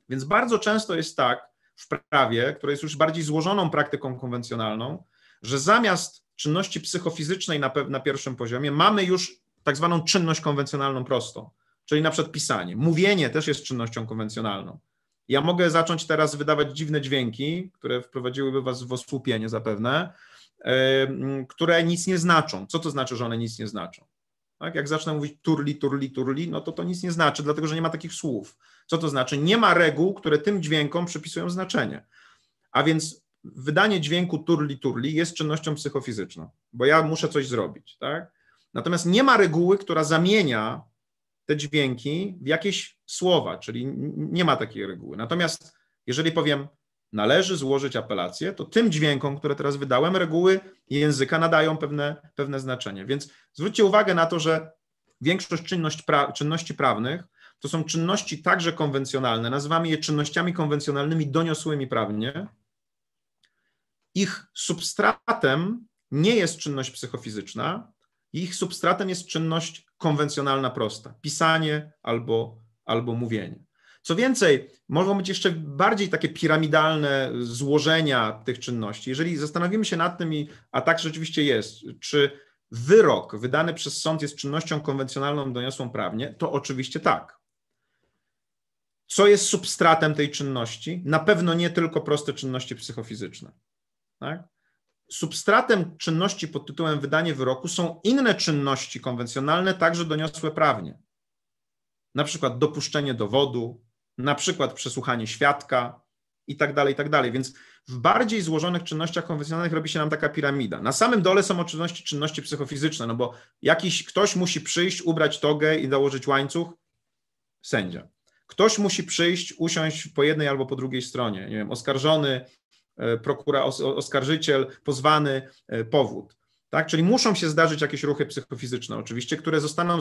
Więc bardzo często jest tak w prawie, które jest już bardziej złożoną praktyką konwencjonalną, że zamiast czynności psychofizycznej na, na pierwszym poziomie mamy już tak zwaną czynność konwencjonalną prostą czyli na przykład pisanie. Mówienie też jest czynnością konwencjonalną. Ja mogę zacząć teraz wydawać dziwne dźwięki, które wprowadziłyby was w osłupienie zapewne, które nic nie znaczą. Co to znaczy, że one nic nie znaczą? Tak? Jak zacznę mówić turli, turli, turli, no to to nic nie znaczy, dlatego że nie ma takich słów. Co to znaczy? Nie ma reguł, które tym dźwiękom przypisują znaczenie. A więc wydanie dźwięku turli, turli jest czynnością psychofizyczną, bo ja muszę coś zrobić. Tak? Natomiast nie ma reguły, która zamienia te dźwięki w jakieś słowa, czyli nie ma takiej reguły. Natomiast jeżeli powiem, należy złożyć apelację, to tym dźwiękom, które teraz wydałem, reguły języka nadają pewne, pewne znaczenie. Więc zwróćcie uwagę na to, że większość pra czynności prawnych to są czynności także konwencjonalne. Nazywamy je czynnościami konwencjonalnymi doniosłymi prawnie. Ich substratem nie jest czynność psychofizyczna, ich substratem jest czynność konwencjonalna prosta, pisanie albo, albo mówienie. Co więcej, mogą być jeszcze bardziej takie piramidalne złożenia tych czynności. Jeżeli zastanowimy się nad tym, a tak rzeczywiście jest, czy wyrok wydany przez sąd jest czynnością konwencjonalną doniosłą prawnie, to oczywiście tak. Co jest substratem tej czynności? Na pewno nie tylko proste czynności psychofizyczne. Tak? substratem czynności pod tytułem wydanie wyroku są inne czynności konwencjonalne, także doniosłe prawnie. Na przykład dopuszczenie dowodu, na przykład przesłuchanie świadka i tak dalej, i tak dalej. Więc w bardziej złożonych czynnościach konwencjonalnych robi się nam taka piramida. Na samym dole są oczywiście czynności psychofizyczne, no bo jakiś ktoś musi przyjść, ubrać togę i dołożyć łańcuch, sędzia. Ktoś musi przyjść, usiąść po jednej albo po drugiej stronie, nie wiem, oskarżony, E, prokura, oskarżyciel, pozwany, e, powód. Tak? Czyli muszą się zdarzyć jakieś ruchy psychofizyczne, oczywiście, które zostaną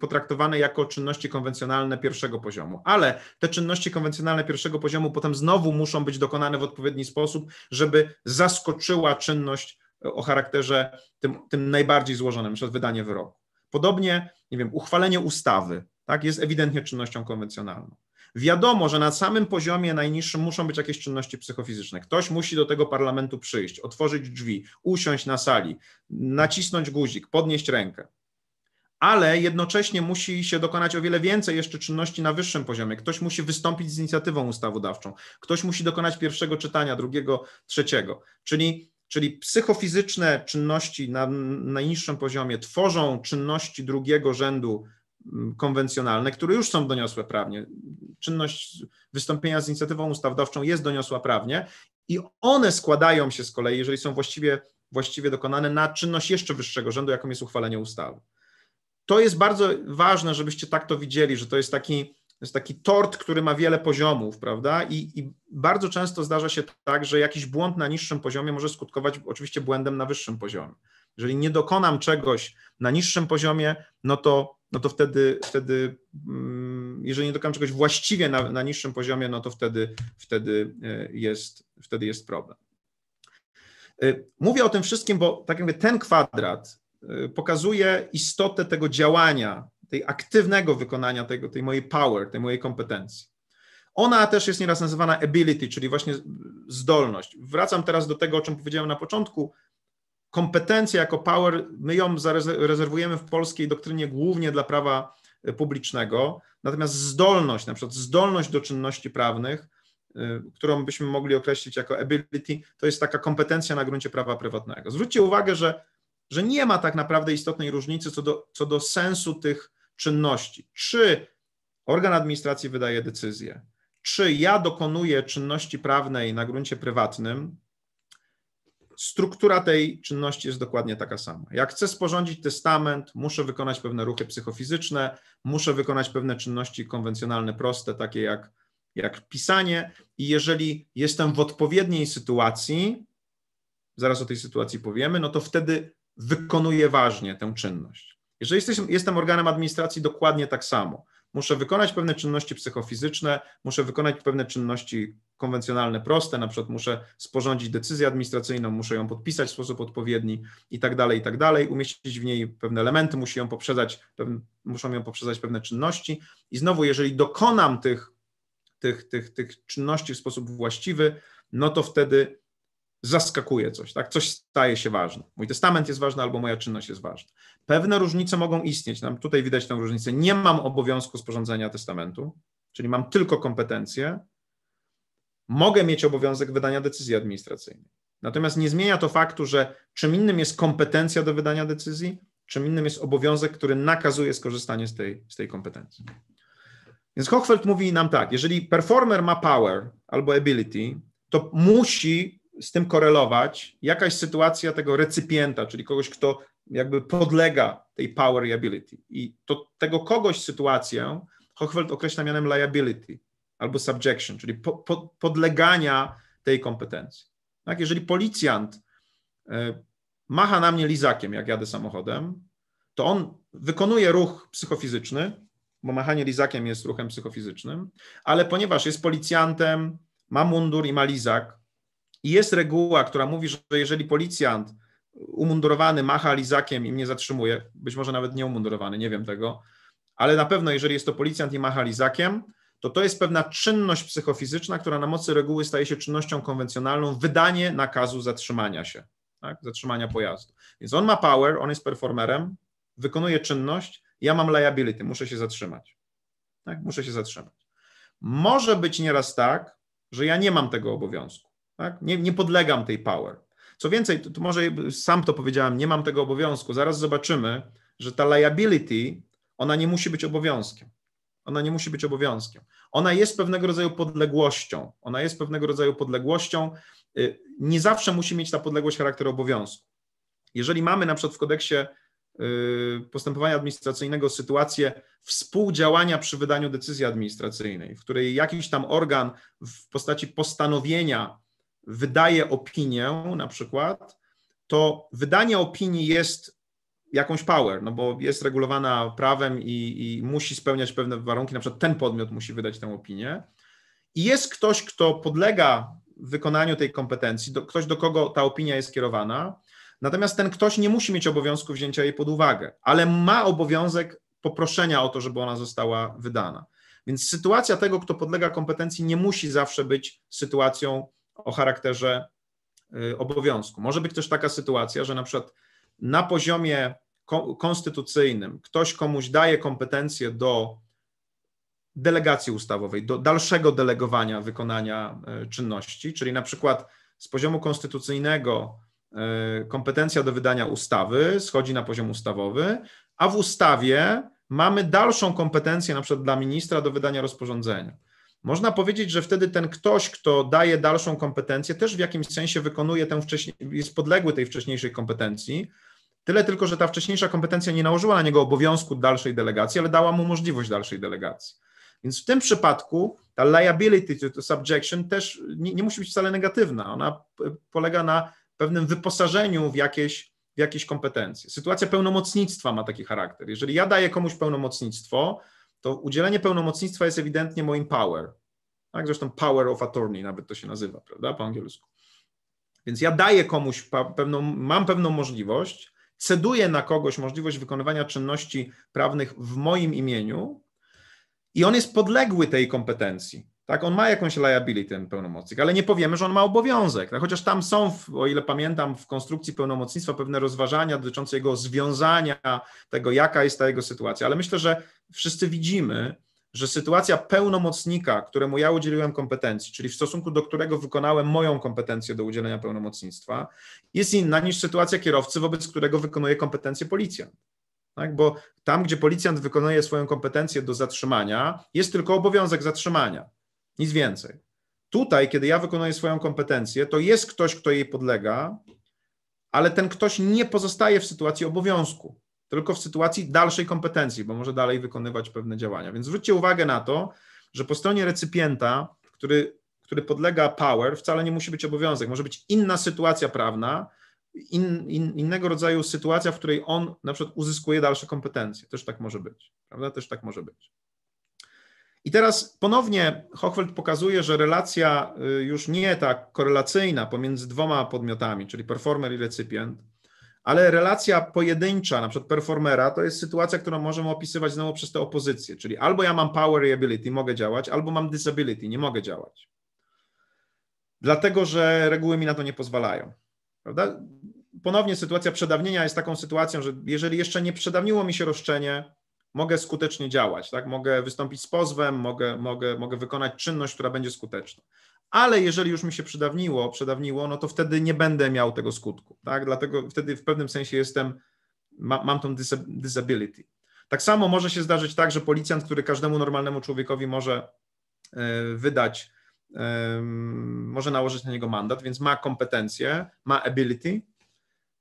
potraktowane jako czynności konwencjonalne pierwszego poziomu, ale te czynności konwencjonalne pierwszego poziomu potem znowu muszą być dokonane w odpowiedni sposób, żeby zaskoczyła czynność e, o charakterze tym, tym najbardziej złożonym, np. wydanie wyroku. Podobnie, nie wiem, uchwalenie ustawy tak, jest ewidentnie czynnością konwencjonalną. Wiadomo, że na samym poziomie najniższym muszą być jakieś czynności psychofizyczne. Ktoś musi do tego parlamentu przyjść, otworzyć drzwi, usiąść na sali, nacisnąć guzik, podnieść rękę. Ale jednocześnie musi się dokonać o wiele więcej jeszcze czynności na wyższym poziomie. Ktoś musi wystąpić z inicjatywą ustawodawczą, ktoś musi dokonać pierwszego czytania, drugiego, trzeciego. Czyli czyli psychofizyczne czynności na najniższym poziomie tworzą czynności drugiego rzędu Mm, konwencjonalne, które już są doniosłe prawnie. Czynność wystąpienia z inicjatywą ustawodawczą jest doniosła prawnie i one składają się z kolei, jeżeli są właściwie, właściwie dokonane, na czynność jeszcze wyższego rzędu, jaką jest uchwalenie ustawy. To jest bardzo ważne, żebyście tak to widzieli, że to jest taki, jest taki tort, który ma wiele poziomów, prawda? I, I, bardzo często zdarza się tak, że jakiś błąd na niższym poziomie może skutkować oczywiście błędem na wyższym poziomie. Jeżeli nie dokonam czegoś na niższym poziomie, no to no to wtedy, wtedy mm, jeżeli nie dokonam czegoś właściwie na, na niższym poziomie, no to wtedy, wtedy, e, jest, wtedy jest problem. E, mówię o tym wszystkim, bo tak jakby ten kwadrat e, pokazuje istotę tego działania, tej aktywnego wykonania tego, tej mojej power, tej mojej kompetencji. Ona też jest nieraz nazywana ability, czyli właśnie zdolność. Wracam teraz do tego, o czym powiedziałem na początku kompetencję jako power, my ją rezerwujemy w polskiej doktrynie głównie dla prawa e, publicznego, natomiast zdolność, na przykład zdolność do czynności prawnych, e, którą byśmy mogli określić jako ability, to jest taka kompetencja na gruncie prawa prywatnego. Zwróćcie uwagę, że, że nie ma tak naprawdę istotnej różnicy co do, co do sensu tych czynności. Czy organ administracji wydaje decyzję, czy ja dokonuję czynności prawnej na gruncie prywatnym, struktura tej czynności jest dokładnie taka sama. Jak chcę sporządzić testament, muszę wykonać pewne ruchy psychofizyczne, muszę wykonać pewne czynności konwencjonalne, proste, takie jak, jak pisanie, i jeżeli jestem w odpowiedniej sytuacji, zaraz o tej sytuacji powiemy, no to wtedy wykonuję ważnie tę czynność. Jeżeli jesteś, jestem organem administracji, dokładnie tak samo. Muszę wykonać pewne czynności psychofizyczne, muszę wykonać pewne czynności konwencjonalne, proste, na przykład muszę sporządzić decyzję administracyjną, muszę ją podpisać w sposób odpowiedni i tak dalej, i tak dalej, umieścić w niej pewne elementy, musi ją poprzedzać, pewne, muszą ją poprzedzać pewne czynności i znowu, jeżeli dokonam tych, tych, tych, tych czynności w sposób właściwy, no to wtedy zaskakuje coś, tak? Coś staje się ważne. Mój testament jest ważny albo moja czynność jest ważna. Pewne różnice mogą istnieć. Nam tutaj widać tę różnicę. Nie mam obowiązku sporządzenia testamentu, czyli mam tylko kompetencje, mogę mieć obowiązek wydania decyzji administracyjnej. Natomiast nie zmienia to faktu, że czym innym jest kompetencja do wydania decyzji, czym innym jest obowiązek, który nakazuje skorzystanie z tej, z tej kompetencji. Więc Hochfeld mówi nam tak, jeżeli performer ma power albo ability, to musi z tym korelować jakaś sytuacja tego recypienta, czyli kogoś, kto jakby podlega tej power i ability. I to tego kogoś sytuację Hochfeld określa mianem liability, albo subjection, czyli po, po, podlegania tej kompetencji. Tak? Jeżeli policjant e, macha na mnie lizakiem, jak jadę samochodem, to on wykonuje ruch psychofizyczny, bo machanie lizakiem jest ruchem psychofizycznym, ale ponieważ jest policjantem, ma mundur i ma lizak, i jest reguła, która mówi, że jeżeli policjant umundurowany macha lizakiem i mnie zatrzymuje, być może nawet nie umundurowany, nie wiem tego, ale na pewno jeżeli jest to policjant i macha lizakiem, to to jest pewna czynność psychofizyczna, która na mocy reguły staje się czynnością konwencjonalną, wydanie nakazu zatrzymania się, tak? zatrzymania pojazdu. Więc on ma power, on jest performerem, wykonuje czynność, ja mam liability, muszę się zatrzymać. Tak? Muszę się zatrzymać. Może być nieraz tak, że ja nie mam tego obowiązku, tak? nie, nie podlegam tej power. Co więcej, to, to może sam to powiedziałem, nie mam tego obowiązku, zaraz zobaczymy, że ta liability, ona nie musi być obowiązkiem. Ona nie musi być obowiązkiem. Ona jest pewnego rodzaju podległością. Ona jest pewnego rodzaju podległością. Y, nie zawsze musi mieć ta podległość charakter obowiązku. Jeżeli mamy na przykład w kodeksie y, postępowania administracyjnego sytuację współdziałania przy wydaniu decyzji administracyjnej, w której jakiś tam organ w postaci postanowienia wydaje opinię na przykład, to wydanie opinii jest jakąś power, no bo jest regulowana prawem i, i musi spełniać pewne warunki, na przykład ten podmiot musi wydać tę opinię. I jest ktoś, kto podlega wykonaniu tej kompetencji, do, ktoś, do kogo ta opinia jest kierowana, natomiast ten ktoś nie musi mieć obowiązku wzięcia jej pod uwagę, ale ma obowiązek poproszenia o to, żeby ona została wydana. Więc sytuacja tego, kto podlega kompetencji, nie musi zawsze być sytuacją o charakterze y, obowiązku. Może być też taka sytuacja, że na przykład na poziomie konstytucyjnym ktoś komuś daje kompetencje do delegacji ustawowej, do dalszego delegowania wykonania e, czynności, czyli na przykład z poziomu konstytucyjnego e, kompetencja do wydania ustawy schodzi na poziom ustawowy, a w ustawie mamy dalszą kompetencję na przykład dla ministra do wydania rozporządzenia. Można powiedzieć, że wtedy ten ktoś, kto daje dalszą kompetencję, też w jakimś sensie wykonuje tę wcześniej, jest podległy tej wcześniejszej kompetencji, Tyle tylko, że ta wcześniejsza kompetencja nie nałożyła na niego obowiązku dalszej delegacji, ale dała mu możliwość dalszej delegacji. Więc w tym przypadku ta liability to, to subjection też nie, nie, musi być wcale negatywna. Ona polega na pewnym wyposażeniu w jakieś, w jakieś kompetencje. Sytuacja pełnomocnictwa ma taki charakter. Jeżeli ja daję komuś pełnomocnictwo, to udzielenie pełnomocnictwa jest ewidentnie moim power. Tak? Zresztą power of attorney nawet to się nazywa, prawda, po angielsku. Więc ja daję komuś pewną, mam pewną możliwość, ceduje na kogoś możliwość wykonywania czynności prawnych w moim imieniu i on jest podległy tej kompetencji. Tak, on ma jakąś liability, ten pełnomocnik, ale nie powiemy, że on ma obowiązek. No, chociaż tam są, o ile pamiętam, w konstrukcji pełnomocnictwa pewne rozważania dotyczące jego związania, tego, jaka jest ta jego sytuacja, ale myślę, że wszyscy widzimy, że sytuacja pełnomocnika, któremu ja udzieliłem kompetencji, czyli w stosunku do którego wykonałem moją kompetencję do udzielenia pełnomocnictwa, jest inna niż sytuacja kierowcy, wobec którego wykonuje kompetencję policjant. Tak? Bo tam, gdzie policjant wykonuje swoją kompetencję do zatrzymania, jest tylko obowiązek zatrzymania, nic więcej. Tutaj, kiedy ja wykonuję swoją kompetencję, to jest ktoś, kto jej podlega, ale ten ktoś nie pozostaje w sytuacji obowiązku tylko w sytuacji dalszej kompetencji, bo może dalej wykonywać pewne działania. Więc zwróćcie uwagę na to, że po stronie recipjenta, który, który podlega power, wcale nie musi być obowiązek, może być inna sytuacja prawna, in, in, innego rodzaju sytuacja, w której on na przykład uzyskuje dalsze kompetencje. Też tak może być, prawda? Też tak może być. I teraz ponownie Hochfeld pokazuje, że relacja y, już nie ta korelacyjna pomiędzy dwoma podmiotami, czyli performer i recipient, ale relacja pojedyncza, na przykład performera, to jest sytuacja, którą możemy opisywać znowu przez tę opozycję, czyli albo ja mam power i ability, mogę działać, albo mam disability, nie mogę działać. Dlatego, że reguły mi na to nie pozwalają. Prawda? Ponownie sytuacja przedawnienia jest taką sytuacją, że jeżeli jeszcze nie przedawniło mi się roszczenie, mogę skutecznie działać, tak? mogę wystąpić z pozwem, mogę, mogę, mogę wykonać czynność, która będzie skuteczna ale jeżeli już mi się przydawniło, przedawniło, no to wtedy nie będę miał tego skutku, tak? Dlatego wtedy w pewnym sensie jestem, ma, mam tą disability. Tak samo może się zdarzyć tak, że policjant, który każdemu normalnemu człowiekowi może e, wydać, e, może nałożyć na niego mandat, więc ma kompetencje, ma ability.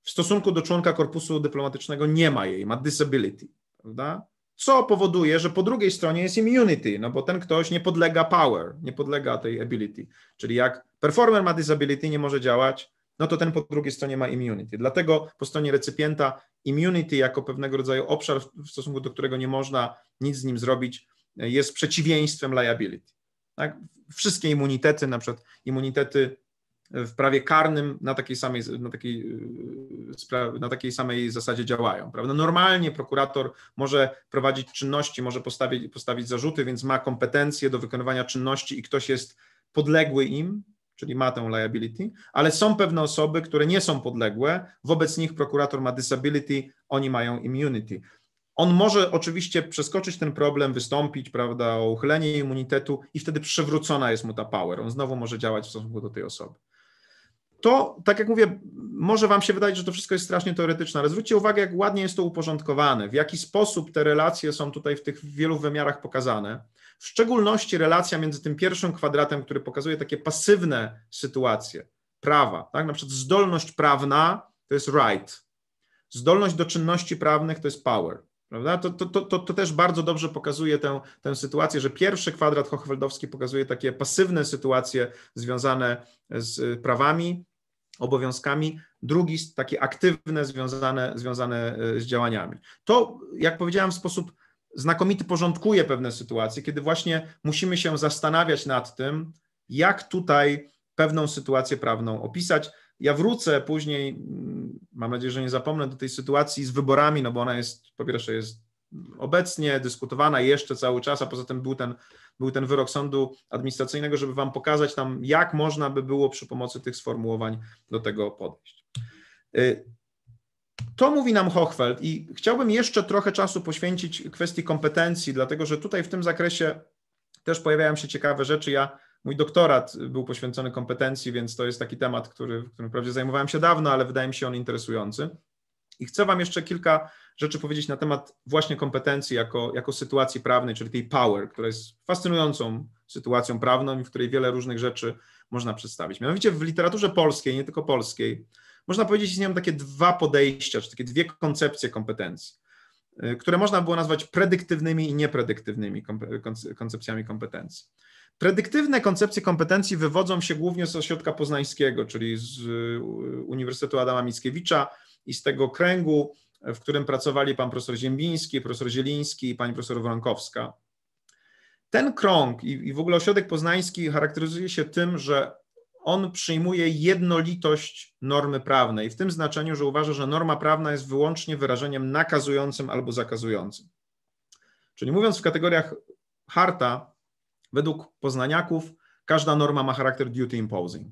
W stosunku do członka korpusu dyplomatycznego nie ma jej, ma disability, prawda? co powoduje, że po drugiej stronie jest immunity, no bo ten ktoś nie podlega power, nie podlega tej ability. Czyli jak performer ma disability, nie może działać, no to ten po drugiej stronie ma immunity. Dlatego po stronie recipient immunity jako pewnego rodzaju obszar, w stosunku do którego nie można nic z nim zrobić, e, jest przeciwieństwem liability. Tak? Wszystkie immunitety, na przykład immunitety w prawie karnym na takiej samej, na takiej, y, na takiej samej zasadzie działają. Prawda? Normalnie prokurator może prowadzić czynności, może postawić, postawić zarzuty, więc ma kompetencje do wykonywania czynności i ktoś jest podległy im, czyli ma tę liability, ale są pewne osoby, które nie są podległe, wobec nich prokurator ma disability, oni mają immunity. On może oczywiście przeskoczyć ten problem, wystąpić, prawda, o uchylenie immunitetu i wtedy przywrócona jest mu ta power. On znowu może działać w stosunku do tej osoby to, tak jak mówię, może Wam się wydać, że to wszystko jest strasznie teoretyczne, ale zwróćcie uwagę, jak ładnie jest to uporządkowane, w jaki sposób te relacje są tutaj w tych wielu wymiarach pokazane. W szczególności relacja między tym pierwszym kwadratem, który pokazuje takie pasywne sytuacje, prawa, tak? Na przykład zdolność prawna to jest right, zdolność do czynności prawnych to jest power. Prawda? To, to, to, to też bardzo dobrze pokazuje tę, tę sytuację, że pierwszy kwadrat Hochfeldowski pokazuje takie pasywne sytuacje związane z prawami, obowiązkami, drugi takie aktywne związane, związane e, z działaniami. To, jak powiedziałem, w sposób znakomity porządkuje pewne sytuacje, kiedy właśnie musimy się zastanawiać nad tym, jak tutaj pewną sytuację prawną opisać. Ja wrócę później, mm, mam nadzieję, że nie zapomnę do tej sytuacji z wyborami, no bo ona jest, po pierwsze jest obecnie dyskutowana jeszcze cały czas, a poza tym był ten, był ten wyrok sądu administracyjnego, żeby wam pokazać tam, jak można by było przy pomocy tych sformułowań do tego podejść. Y, to mówi nam Hochfeld i chciałbym jeszcze trochę czasu poświęcić kwestii kompetencji, dlatego że tutaj w tym zakresie też pojawiają się ciekawe rzeczy. Ja Mój doktorat był poświęcony kompetencji, więc to jest taki temat, który, którym wprawdzie zajmowałem się dawno, ale wydaje mi się on interesujący. I chcę Wam jeszcze kilka rzeczy powiedzieć na temat właśnie kompetencji jako, jako sytuacji prawnej, czyli tej power, która jest fascynującą sytuacją prawną i w której wiele różnych rzeczy można przedstawić. Mianowicie w literaturze polskiej, nie tylko polskiej, można powiedzieć, istnieją takie dwa podejścia, czy takie dwie koncepcje kompetencji, y, które można było nazwać predyktywnymi i niepredyktywnymi koncepcjami kompetencji. Predyktywne koncepcje kompetencji wywodzą się głównie z ośrodka poznańskiego, czyli z y, Uniwersytetu Adama Mickiewicza i z tego kręgu, w którym pracowali pan profesor Ziembiński, profesor Zieliński i pani profesor Wronkowska. Ten krąg i, w ogóle ośrodek poznański charakteryzuje się tym, że on przyjmuje jednolitość normy prawnej, w tym znaczeniu, że uważa, że norma prawna jest wyłącznie wyrażeniem nakazującym albo zakazującym. Czyli mówiąc w kategoriach harta, Według poznaniaków każda norma ma charakter duty imposing.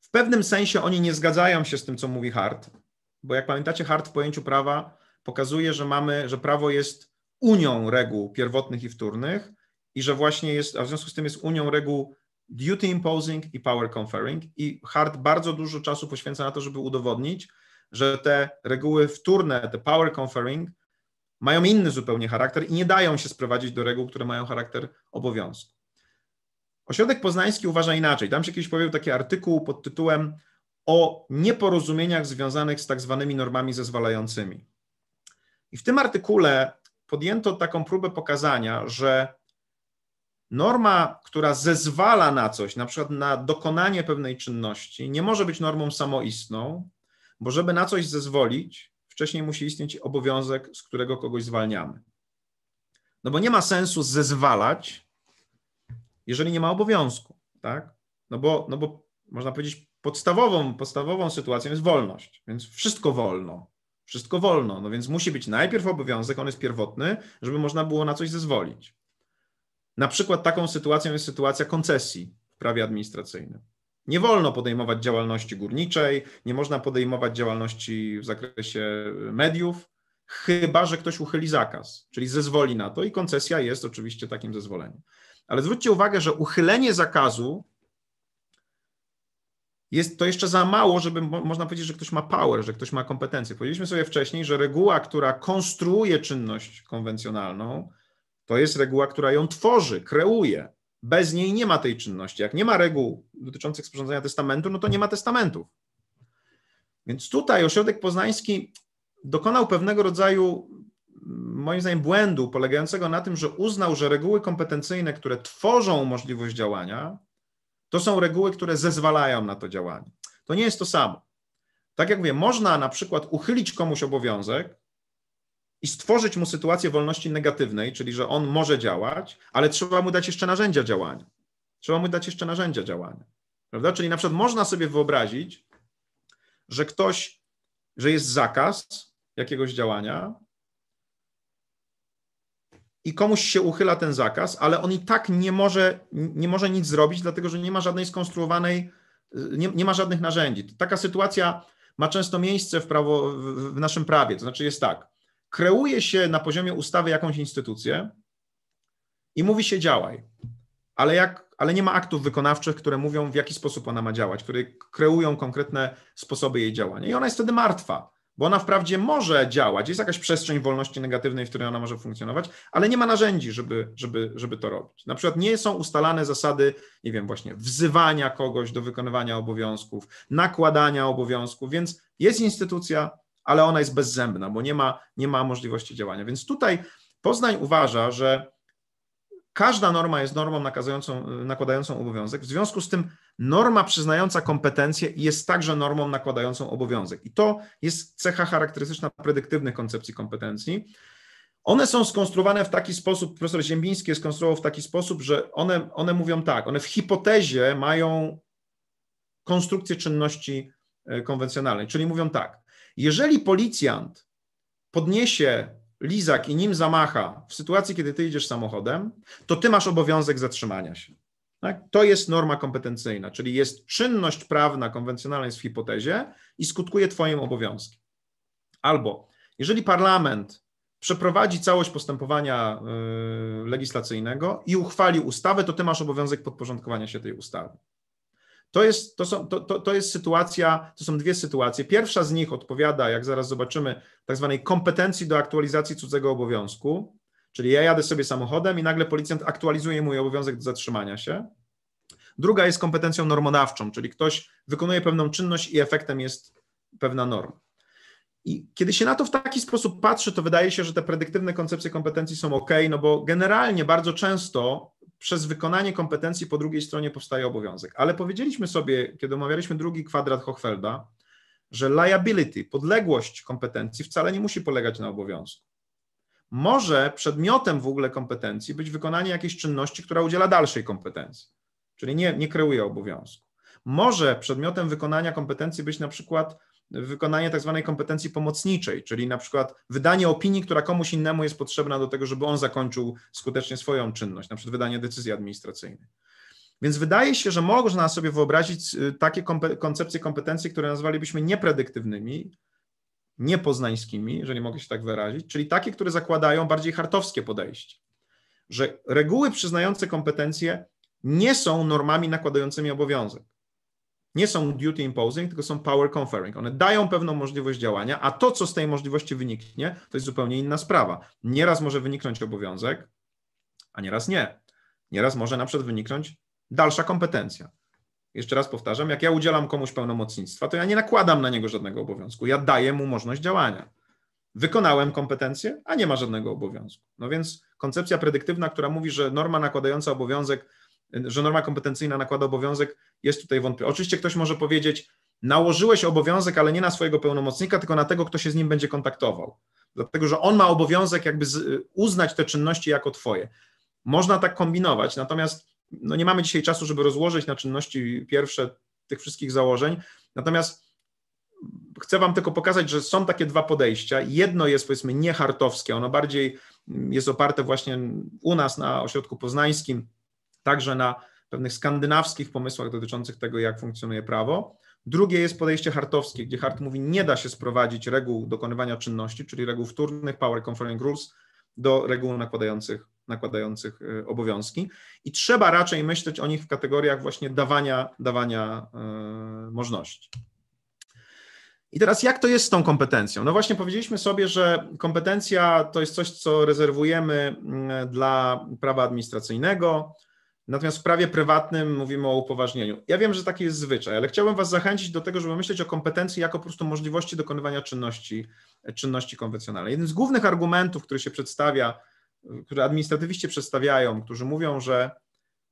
W pewnym sensie oni nie zgadzają się z tym, co mówi Hart, bo jak pamiętacie, Hart w pojęciu prawa pokazuje, że mamy, że prawo jest unią reguł pierwotnych i wtórnych i że właśnie jest, a w związku z tym jest unią reguł duty imposing i power conferring i Hart bardzo dużo czasu poświęca na to, żeby udowodnić, że te reguły wtórne, te power conferring mają inny zupełnie charakter i nie dają się sprowadzić do reguł, które mają charakter obowiązku. Ośrodek Poznański uważa inaczej. Tam się kiedyś pojawił taki artykuł pod tytułem o nieporozumieniach związanych z tak zwanymi normami zezwalającymi. I w tym artykule podjęto taką próbę pokazania, że norma, która zezwala na coś, na przykład na dokonanie pewnej czynności, nie może być normą samoistną, bo żeby na coś zezwolić, wcześniej musi istnieć obowiązek, z którego kogoś zwalniamy. No bo nie ma sensu zezwalać, jeżeli nie ma obowiązku, tak? No bo, no bo można powiedzieć, podstawową, podstawową sytuacją jest wolność, więc wszystko wolno, wszystko wolno, no więc musi być najpierw obowiązek, on jest pierwotny, żeby można było na coś zezwolić. Na przykład taką sytuacją jest sytuacja koncesji w prawie administracyjnym. Nie wolno podejmować działalności górniczej, nie można podejmować działalności w zakresie y, mediów, chyba że ktoś uchyli zakaz, czyli zezwoli na to i koncesja jest oczywiście takim zezwoleniem. Ale zwróćcie uwagę, że uchylenie zakazu jest to jeszcze za mało, żeby można powiedzieć, że ktoś ma power, że ktoś ma kompetencje. Powiedzieliśmy sobie wcześniej, że reguła, która konstruuje czynność konwencjonalną, to jest reguła, która ją tworzy, kreuje. Bez niej nie ma tej czynności. Jak nie ma reguł dotyczących sporządzania testamentu, no to nie ma testamentów. Więc tutaj ośrodek poznański dokonał pewnego rodzaju, moim zdaniem, błędu polegającego na tym, że uznał, że reguły kompetencyjne, które tworzą możliwość działania, to są reguły, które zezwalają na to działanie. To nie jest to samo. Tak jak mówię, można na przykład uchylić komuś obowiązek, i stworzyć mu sytuację wolności negatywnej, czyli że on może działać, ale trzeba mu dać jeszcze narzędzia działania. Trzeba mu dać jeszcze narzędzia działania. Prawda? Czyli na przykład można sobie wyobrazić, że ktoś, że jest zakaz jakiegoś działania i komuś się uchyla ten zakaz, ale on i tak nie może, nie może nic zrobić, dlatego że nie ma żadnej skonstruowanej, nie, nie ma żadnych narzędzi. Taka sytuacja ma często miejsce w, prawo, w naszym prawie. To znaczy jest tak, kreuje się na poziomie ustawy jakąś instytucję i mówi się działaj, ale, jak, ale nie ma aktów wykonawczych, które mówią, w jaki sposób ona ma działać, które kreują konkretne sposoby jej działania. I ona jest wtedy martwa, bo ona wprawdzie może działać, jest jakaś przestrzeń wolności negatywnej, w której ona może funkcjonować, ale nie ma narzędzi, żeby, żeby, żeby to robić. Na przykład nie są ustalane zasady, nie wiem, właśnie wzywania kogoś do wykonywania obowiązków, nakładania obowiązków, więc jest instytucja, ale ona jest bezzębna, bo nie ma, nie ma możliwości działania. Więc tutaj Poznań uważa, że każda norma jest normą nakładającą obowiązek, w związku z tym norma przyznająca kompetencje jest także normą nakładającą obowiązek. I to jest cecha charakterystyczna predyktywnych koncepcji kompetencji. One są skonstruowane w taki sposób, profesor Ziembiński skonstruował w taki sposób, że one, one mówią tak, one w hipotezie mają konstrukcję czynności e, konwencjonalnej, czyli mówią tak, jeżeli policjant podniesie lizak i nim zamacha w sytuacji, kiedy ty jedziesz samochodem, to ty masz obowiązek zatrzymania się. Tak? To jest norma kompetencyjna, czyli jest czynność prawna konwencjonalna jest w hipotezie i skutkuje twoim obowiązkiem. Albo jeżeli parlament przeprowadzi całość postępowania yy, legislacyjnego i uchwali ustawę, to ty masz obowiązek podporządkowania się tej ustawy. To jest, to, są, to, to, to jest sytuacja, to są dwie sytuacje. Pierwsza z nich odpowiada, jak zaraz zobaczymy, tak zwanej kompetencji do aktualizacji cudzego obowiązku, czyli ja jadę sobie samochodem i nagle policjant aktualizuje mój obowiązek do zatrzymania się. Druga jest kompetencją normodawczą, czyli ktoś wykonuje pewną czynność i efektem jest pewna norma. I kiedy się na to w taki sposób patrzy, to wydaje się, że te predyktywne koncepcje kompetencji są ok, no bo generalnie bardzo często przez wykonanie kompetencji po drugiej stronie powstaje obowiązek. Ale powiedzieliśmy sobie, kiedy omawialiśmy drugi kwadrat Hochfelda, że liability, podległość kompetencji wcale nie musi polegać na obowiązku. Może przedmiotem w ogóle kompetencji być wykonanie jakiejś czynności, która udziela dalszej kompetencji, czyli nie, nie kreuje obowiązku. Może przedmiotem wykonania kompetencji być na przykład wykonanie tak zwanej kompetencji pomocniczej, czyli na przykład wydanie opinii, która komuś innemu jest potrzebna do tego, żeby on zakończył skutecznie swoją czynność, na przykład wydanie decyzji administracyjnej. Więc wydaje się, że można sobie wyobrazić y, takie kompe koncepcje kompetencji, które nazwalibyśmy niepredyktywnymi, niepoznańskimi, jeżeli mogę się tak wyrazić, czyli takie, które zakładają bardziej hartowskie podejście, że reguły przyznające kompetencje nie są normami nakładającymi obowiązek nie są duty imposing, tylko są power conferring. One dają pewną możliwość działania, a to, co z tej możliwości wyniknie, to jest zupełnie inna sprawa. Nieraz może wyniknąć obowiązek, a nieraz nie. Nieraz może na przykład wyniknąć dalsza kompetencja. Jeszcze raz powtarzam, jak ja udzielam komuś pełnomocnictwa, to ja nie nakładam na niego żadnego obowiązku, ja daję mu możliwość działania. Wykonałem kompetencję, a nie ma żadnego obowiązku. No więc koncepcja predyktywna, która mówi, że norma nakładająca obowiązek że norma kompetencyjna nakłada obowiązek, jest tutaj wątpliwy. Oczywiście ktoś może powiedzieć, nałożyłeś obowiązek, ale nie na swojego pełnomocnika, tylko na tego, kto się z nim będzie kontaktował. Dlatego, że on ma obowiązek jakby uznać te czynności jako twoje. Można tak kombinować, natomiast no nie mamy dzisiaj czasu, żeby rozłożyć na czynności pierwsze tych wszystkich założeń. Natomiast chcę Wam tylko pokazać, że są takie dwa podejścia. Jedno jest powiedzmy niehartowskie, ono bardziej mm, jest oparte właśnie u nas na ośrodku poznańskim także na pewnych skandynawskich pomysłach dotyczących tego, jak funkcjonuje prawo. Drugie jest podejście hartowskie, gdzie Hart mówi, nie da się sprowadzić reguł dokonywania czynności, czyli reguł wtórnych, power conferring rules, do reguł nakładających, nakładających y, obowiązki. I trzeba raczej myśleć o nich w kategoriach właśnie dawania, dawania yy, możliwości. I teraz jak to jest z tą kompetencją? No właśnie powiedzieliśmy sobie, że kompetencja to jest coś, co rezerwujemy y, dla prawa administracyjnego, Natomiast w prawie prywatnym mówimy o upoważnieniu. Ja wiem, że taki jest zwyczaj, ale chciałbym Was zachęcić do tego, żeby myśleć o kompetencji jako po prostu możliwości dokonywania czynności, czynności konwencjonalnej. Jeden z głównych argumentów, który się przedstawia, które administratywiści przedstawiają, którzy mówią, że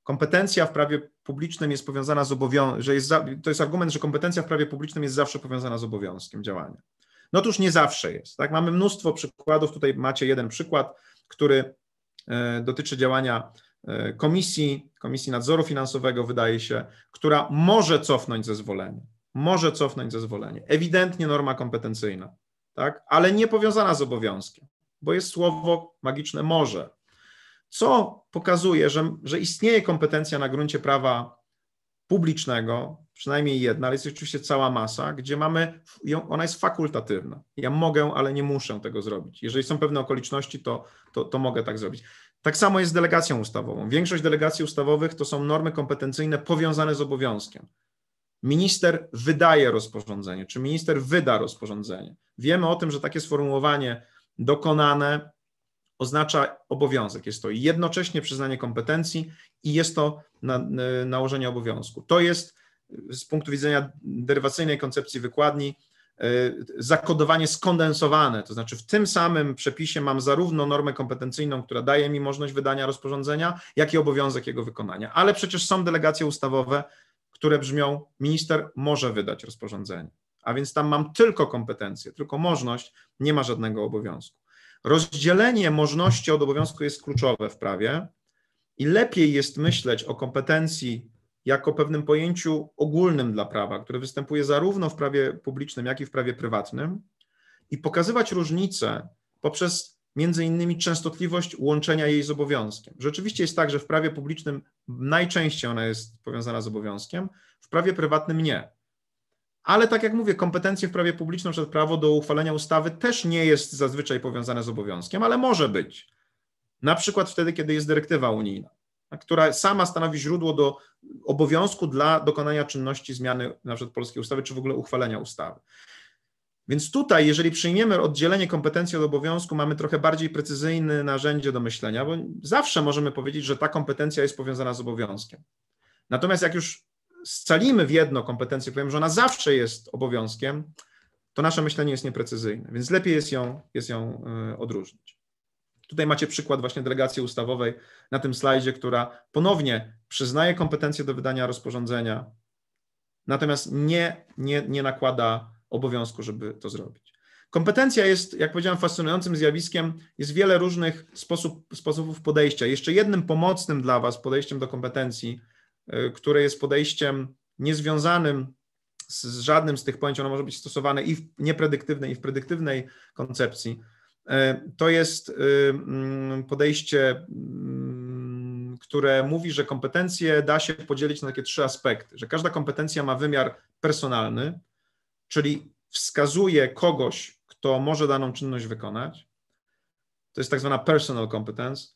kompetencja w prawie publicznym jest powiązana z obowiązkiem, że jest to jest argument, że kompetencja w prawie publicznym jest zawsze powiązana z obowiązkiem działania. No już nie zawsze jest. Tak? Mamy mnóstwo przykładów, tutaj macie jeden przykład, który e, dotyczy działania E, komisji, Komisji Nadzoru Finansowego, wydaje się, która może cofnąć zezwolenie. Może cofnąć zezwolenie. Ewidentnie norma kompetencyjna, tak? ale nie powiązana z obowiązkiem, bo jest słowo magiczne może, co pokazuje, że, że istnieje kompetencja na gruncie prawa publicznego, przynajmniej jedna, ale jest oczywiście cała masa, gdzie mamy, ona jest fakultatywna. Ja mogę, ale nie muszę tego zrobić. Jeżeli są pewne okoliczności, to, to, to mogę tak zrobić. Tak samo jest z delegacją ustawową. Większość delegacji ustawowych to są normy kompetencyjne powiązane z obowiązkiem. Minister wydaje rozporządzenie, czy minister wyda rozporządzenie. Wiemy o tym, że takie sformułowanie dokonane oznacza obowiązek. Jest to jednocześnie przyznanie kompetencji i jest to na, nałożenie obowiązku. To jest z punktu widzenia derywacyjnej koncepcji wykładni E, zakodowanie skondensowane, to znaczy w tym samym przepisie mam zarówno normę kompetencyjną, która daje mi możliwość wydania rozporządzenia, jak i obowiązek jego wykonania. Ale przecież są delegacje ustawowe, które brzmią: minister może wydać rozporządzenie. A więc tam mam tylko kompetencje, tylko możliwość, nie ma żadnego obowiązku. Rozdzielenie możliwości od obowiązku jest kluczowe w prawie i lepiej jest myśleć o kompetencji jako pewnym pojęciu ogólnym dla prawa, które występuje zarówno w prawie publicznym, jak i w prawie prywatnym, i pokazywać różnice poprzez między innymi częstotliwość łączenia jej z obowiązkiem. Rzeczywiście jest tak, że w prawie publicznym najczęściej ona jest powiązana z obowiązkiem, w prawie prywatnym nie. Ale tak jak mówię, kompetencje w prawie publicznym, przed prawo do uchwalenia ustawy też nie jest zazwyczaj powiązane z obowiązkiem, ale może być. Na przykład wtedy, kiedy jest dyrektywa unijna która sama stanowi źródło do obowiązku dla dokonania czynności zmiany na przykład polskiej ustawy, czy w ogóle uchwalenia ustawy. Więc tutaj, jeżeli przyjmiemy oddzielenie kompetencji od obowiązku, mamy trochę bardziej precyzyjne narzędzie do myślenia, bo zawsze możemy powiedzieć, że ta kompetencja jest powiązana z obowiązkiem. Natomiast jak już scalimy w jedno kompetencję, powiem, że ona zawsze jest obowiązkiem, to nasze myślenie jest nieprecyzyjne, więc lepiej jest ją, jest ją y, odróżnić. Tutaj macie przykład właśnie delegacji ustawowej na tym slajdzie, która ponownie przyznaje kompetencje do wydania rozporządzenia, natomiast nie, nie, nie nakłada obowiązku, żeby to zrobić. Kompetencja jest, jak powiedziałem, fascynującym zjawiskiem. Jest wiele różnych sposób, sposobów podejścia. Jeszcze jednym pomocnym dla Was podejściem do kompetencji, y, które jest podejściem niezwiązanym z, z żadnym z tych pojęć, ono może być stosowane i w niepredyktywnej, i w predyktywnej koncepcji, E, to jest y, mm, podejście, mm, które mówi, że kompetencje da się podzielić na takie trzy aspekty, że każda kompetencja ma wymiar personalny, czyli wskazuje kogoś, kto może daną czynność wykonać. To jest tak zwana personal competence.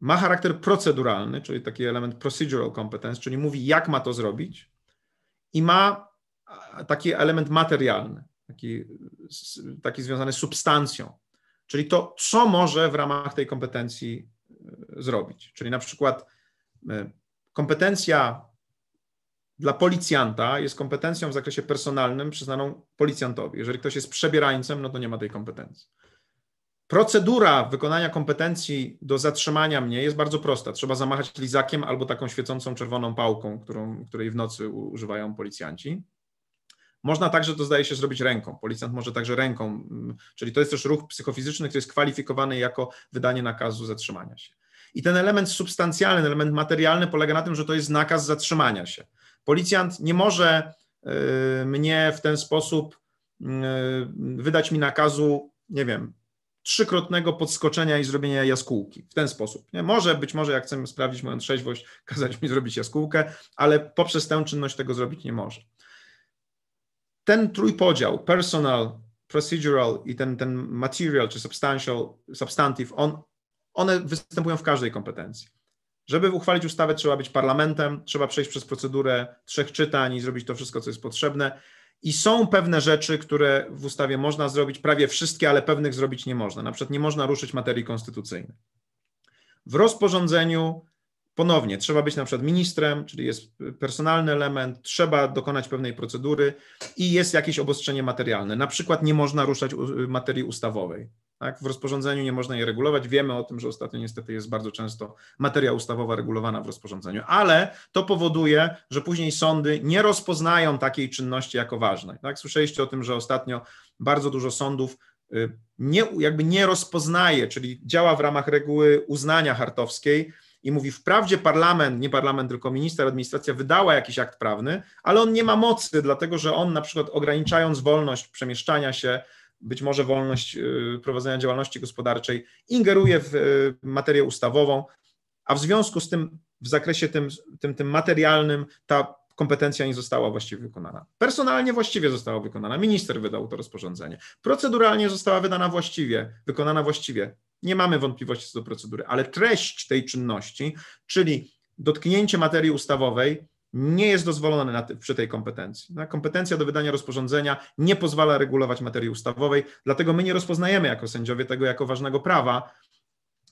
Ma charakter proceduralny, czyli taki element procedural competence, czyli mówi, jak ma to zrobić, i ma taki element materialny, taki, taki związany z substancją, Czyli to, co może w ramach tej kompetencji e, zrobić. Czyli na przykład e, kompetencja dla policjanta jest kompetencją w zakresie personalnym przyznaną policjantowi. Jeżeli ktoś jest przebierańcem, no to nie ma tej kompetencji. Procedura wykonania kompetencji do zatrzymania mnie jest bardzo prosta. Trzeba zamachać lizakiem albo taką świecącą czerwoną pałką, którą, której w nocy używają policjanci. Można także, to zdaje się, zrobić ręką. Policjant może także ręką, mm, czyli to jest też ruch psychofizyczny, który jest kwalifikowany jako wydanie nakazu zatrzymania się. I ten element substancjalny, element materialny polega na tym, że to jest nakaz zatrzymania się. Policjant nie może y, mnie w ten sposób y, wydać mi nakazu, nie wiem, trzykrotnego podskoczenia i zrobienia jaskółki w ten sposób. Nie? Może, być może jak chcemy sprawdzić moją trzeźwość, kazać mi zrobić jaskółkę, ale poprzez tę czynność tego zrobić nie może ten trójpodział personal, procedural i ten, ten material czy substantial, substantive, on, one występują w każdej kompetencji. Żeby uchwalić ustawę, trzeba być parlamentem, trzeba przejść przez procedurę trzech czytań i zrobić to wszystko, co jest potrzebne. I są pewne rzeczy, które w ustawie można zrobić, prawie wszystkie, ale pewnych zrobić nie można. Na przykład nie można ruszyć materii konstytucyjnej. W rozporządzeniu Ponownie, trzeba być na przykład ministrem, czyli jest personalny element, trzeba dokonać pewnej procedury i jest jakieś obostrzenie materialne. Na przykład nie można ruszać materii ustawowej. Tak? W rozporządzeniu nie można jej regulować. Wiemy o tym, że ostatnio niestety jest bardzo często materia ustawowa regulowana w rozporządzeniu, ale to powoduje, że później sądy nie rozpoznają takiej czynności jako ważnej. Tak? Słyszeliście o tym, że ostatnio bardzo dużo sądów y, nie, jakby nie rozpoznaje, czyli działa w ramach reguły uznania hartowskiej, i mówi, wprawdzie parlament, nie parlament, tylko minister, administracja wydała jakiś akt prawny, ale on nie ma mocy, dlatego że on na przykład ograniczając wolność przemieszczania się, być może wolność y, prowadzenia działalności gospodarczej, ingeruje w y, materię ustawową, a w związku z tym w zakresie tym, tym, tym materialnym ta kompetencja nie została właściwie wykonana. Personalnie właściwie została wykonana, minister wydał to rozporządzenie. Proceduralnie została wydana właściwie, wykonana właściwie. Nie mamy wątpliwości co do procedury, ale treść tej czynności, czyli dotknięcie materii ustawowej, nie jest dozwolone te, przy tej kompetencji. Tak? kompetencja do wydania rozporządzenia nie pozwala regulować materii ustawowej, dlatego my nie rozpoznajemy jako sędziowie tego jako ważnego prawa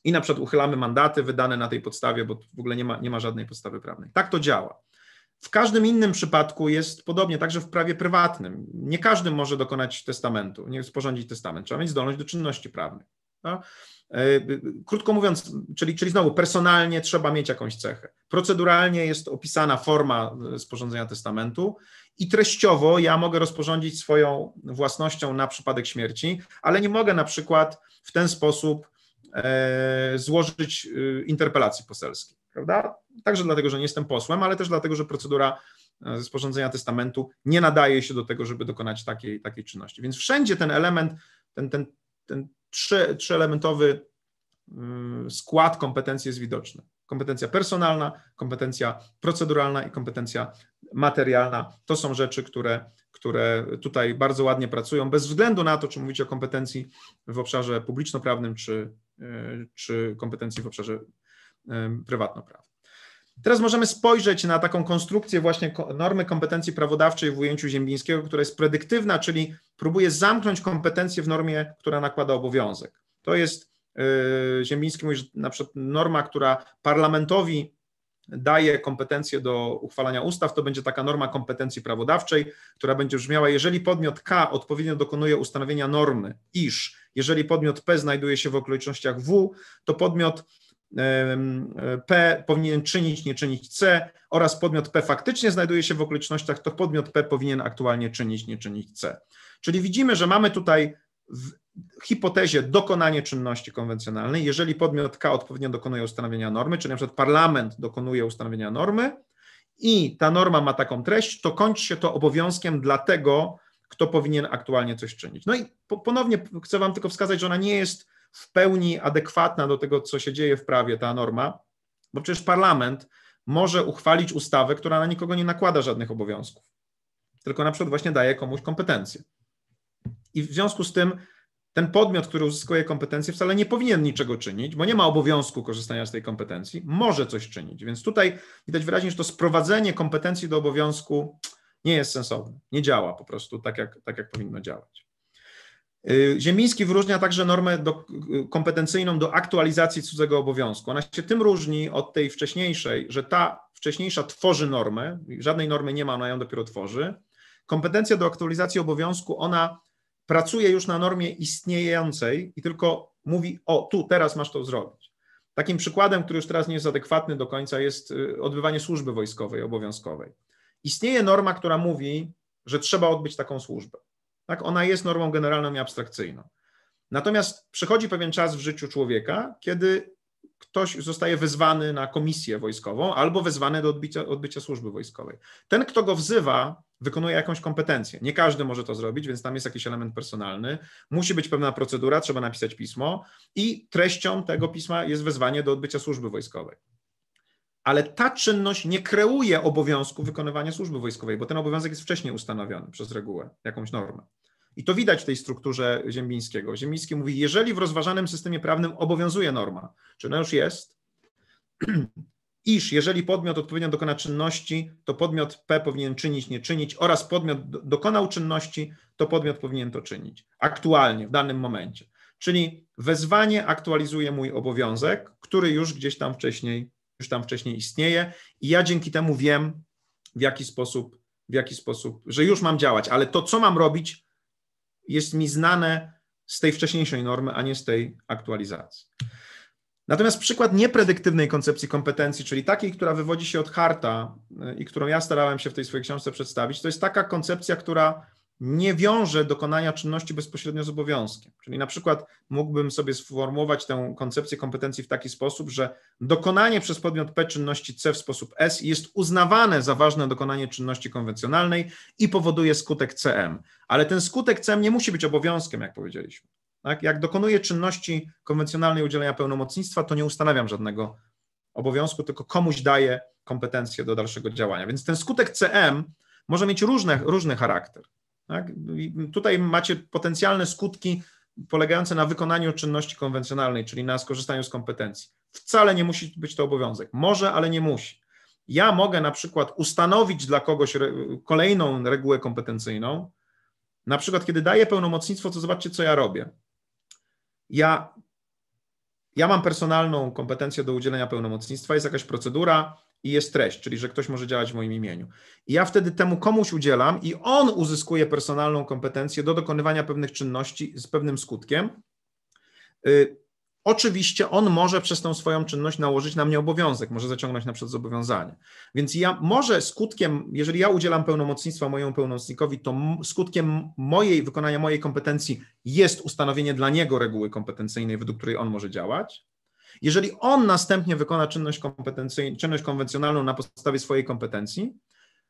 i na przykład uchylamy mandaty wydane na tej podstawie, bo w ogóle nie ma, nie ma żadnej podstawy prawnej. Tak to działa. W każdym innym przypadku jest podobnie, także w prawie prywatnym. Nie każdy może dokonać testamentu, nie sporządzić testament. Trzeba mieć zdolność do czynności prawnych. No? Krótko mówiąc, czyli, czyli znowu personalnie trzeba mieć jakąś cechę. Proceduralnie jest opisana forma e, sporządzenia testamentu i treściowo ja mogę rozporządzić swoją własnością na przypadek śmierci, ale nie mogę na przykład w ten sposób e, złożyć interpelacji poselskiej, prawda? Także dlatego, że nie jestem posłem, ale też dlatego, że procedura sporządzenia testamentu nie nadaje się do tego, żeby dokonać takiej, takiej czynności. Więc wszędzie ten element, ten, ten, ten trzy, trzyelementowy mm, skład kompetencji jest widoczny. Kompetencja personalna, kompetencja proceduralna i kompetencja materialna. To są rzeczy, które, które tutaj bardzo ładnie pracują, bez względu na to, czy mówicie o kompetencji w obszarze publiczno-prawnym, czy, e, czy kompetencji w obszarze prywatno-prawnym. Teraz możemy spojrzeć na taką konstrukcję właśnie normy kompetencji prawodawczej w ujęciu Ziembińskiego, która jest predyktywna, czyli próbuje zamknąć kompetencję w normie, która nakłada obowiązek. To jest, yy, Ziembiński mówi, że na przykład norma, która parlamentowi daje kompetencje do uchwalania ustaw, to będzie taka norma kompetencji prawodawczej, która będzie brzmiała, jeżeli podmiot K odpowiednio dokonuje ustanowienia normy, iż jeżeli podmiot P znajduje się w okolicznościach W, to podmiot P powinien czynić, nie czynić C oraz podmiot P faktycznie znajduje się w okolicznościach, to podmiot P powinien aktualnie czynić, nie czynić C. Czyli widzimy, że mamy tutaj w hipotezie dokonanie czynności konwencjonalnej, jeżeli podmiot K odpowiednio dokonuje ustanowienia normy, czyli na przykład parlament dokonuje ustanowienia normy i ta norma ma taką treść, to kończy się to obowiązkiem dla tego, kto powinien aktualnie coś czynić. No i ponownie chcę Wam tylko wskazać, że ona nie jest w pełni adekwatna do tego, co się dzieje w prawie ta norma, bo przecież parlament może uchwalić ustawę, która na nikogo nie nakłada żadnych obowiązków, tylko na przykład właśnie daje komuś kompetencje. I w związku z tym ten podmiot, który uzyskuje kompetencje, wcale nie powinien niczego czynić, bo nie ma obowiązku korzystania z tej kompetencji, może coś czynić. Więc tutaj widać wyraźnie, że to sprowadzenie kompetencji do obowiązku nie jest sensowne, nie działa po prostu tak, jak, tak jak powinno działać. Y, Ziemiński wyróżnia także normę do, kompetencyjną do aktualizacji cudzego obowiązku. Ona się tym różni od tej wcześniejszej, że ta wcześniejsza tworzy normę, żadnej normy nie ma, ona ją dopiero tworzy. Kompetencja do aktualizacji obowiązku, ona pracuje już na normie istniejącej i tylko mówi: O, tu, teraz masz to zrobić. Takim przykładem, który już teraz nie jest adekwatny do końca, jest y, odbywanie służby wojskowej, obowiązkowej. Istnieje norma, która mówi, że trzeba odbyć taką służbę. Tak? Ona jest normą generalną i abstrakcyjną. Natomiast przychodzi pewien czas w życiu człowieka, kiedy ktoś zostaje wezwany na komisję wojskową albo wezwany do odbicia, odbycia służby wojskowej. Ten, kto go wzywa, wykonuje jakąś kompetencję. Nie każdy może to zrobić, więc tam jest jakiś element personalny. Musi być pewna procedura, trzeba napisać pismo i treścią tego pisma jest wezwanie do odbycia służby wojskowej. Ale ta czynność nie kreuje obowiązku wykonywania służby wojskowej, bo ten obowiązek jest wcześniej ustanowiony przez regułę, jakąś normę. I to widać w tej strukturze Ziemińskiego. Ziemiński mówi, jeżeli w rozważanym systemie prawnym obowiązuje norma, czy ona już jest, iż jeżeli podmiot odpowiednio dokona czynności, to podmiot P powinien czynić, nie czynić oraz podmiot dokonał czynności, to podmiot powinien to czynić aktualnie, w danym momencie. Czyli wezwanie aktualizuje mój obowiązek, który już gdzieś tam wcześniej, już tam wcześniej istnieje i ja dzięki temu wiem, w jaki sposób, w jaki sposób, że już mam działać, ale to, co mam robić, jest mi znane z tej wcześniejszej normy, a nie z tej aktualizacji. Natomiast przykład niepredyktywnej koncepcji kompetencji, czyli takiej, która wywodzi się od Harta y, i którą ja starałem się w tej swojej książce przedstawić, to jest taka koncepcja, która nie wiąże dokonania czynności bezpośrednio z obowiązkiem. Czyli na przykład mógłbym sobie sformułować tę koncepcję kompetencji w taki sposób, że dokonanie przez podmiot P czynności C w sposób S jest uznawane za ważne dokonanie czynności konwencjonalnej i powoduje skutek CM. Ale ten skutek CM nie musi być obowiązkiem, jak powiedzieliśmy. Tak? Jak dokonuję czynności konwencjonalnej udzielenia pełnomocnictwa, to nie ustanawiam żadnego obowiązku, tylko komuś daję kompetencje do dalszego działania. Więc ten skutek CM może mieć różne, różny charakter. Tak? tutaj macie potencjalne skutki polegające na wykonaniu czynności konwencjonalnej, czyli na skorzystaniu z kompetencji. Wcale nie musi być to obowiązek. Może, ale nie musi. Ja mogę na przykład ustanowić dla kogoś re, kolejną regułę kompetencyjną. Na przykład, kiedy daję pełnomocnictwo, to zobaczcie, co ja robię. Ja, ja mam personalną kompetencję do udzielenia pełnomocnictwa, jest jakaś procedura, i jest treść, czyli że ktoś może działać w moim imieniu. I ja wtedy temu komuś udzielam i on uzyskuje personalną kompetencję do dokonywania pewnych czynności z pewnym skutkiem. Y Oczywiście on może przez tą swoją czynność nałożyć na mnie obowiązek, może zaciągnąć na przykład zobowiązanie. Więc ja może skutkiem, jeżeli ja udzielam pełnomocnictwa mojemu pełnomocnikowi, to skutkiem mojej wykonania mojej kompetencji jest ustanowienie dla niego reguły kompetencyjnej, według której on może działać. Jeżeli on następnie wykona czynność, czynność konwencjonalną na podstawie swojej kompetencji,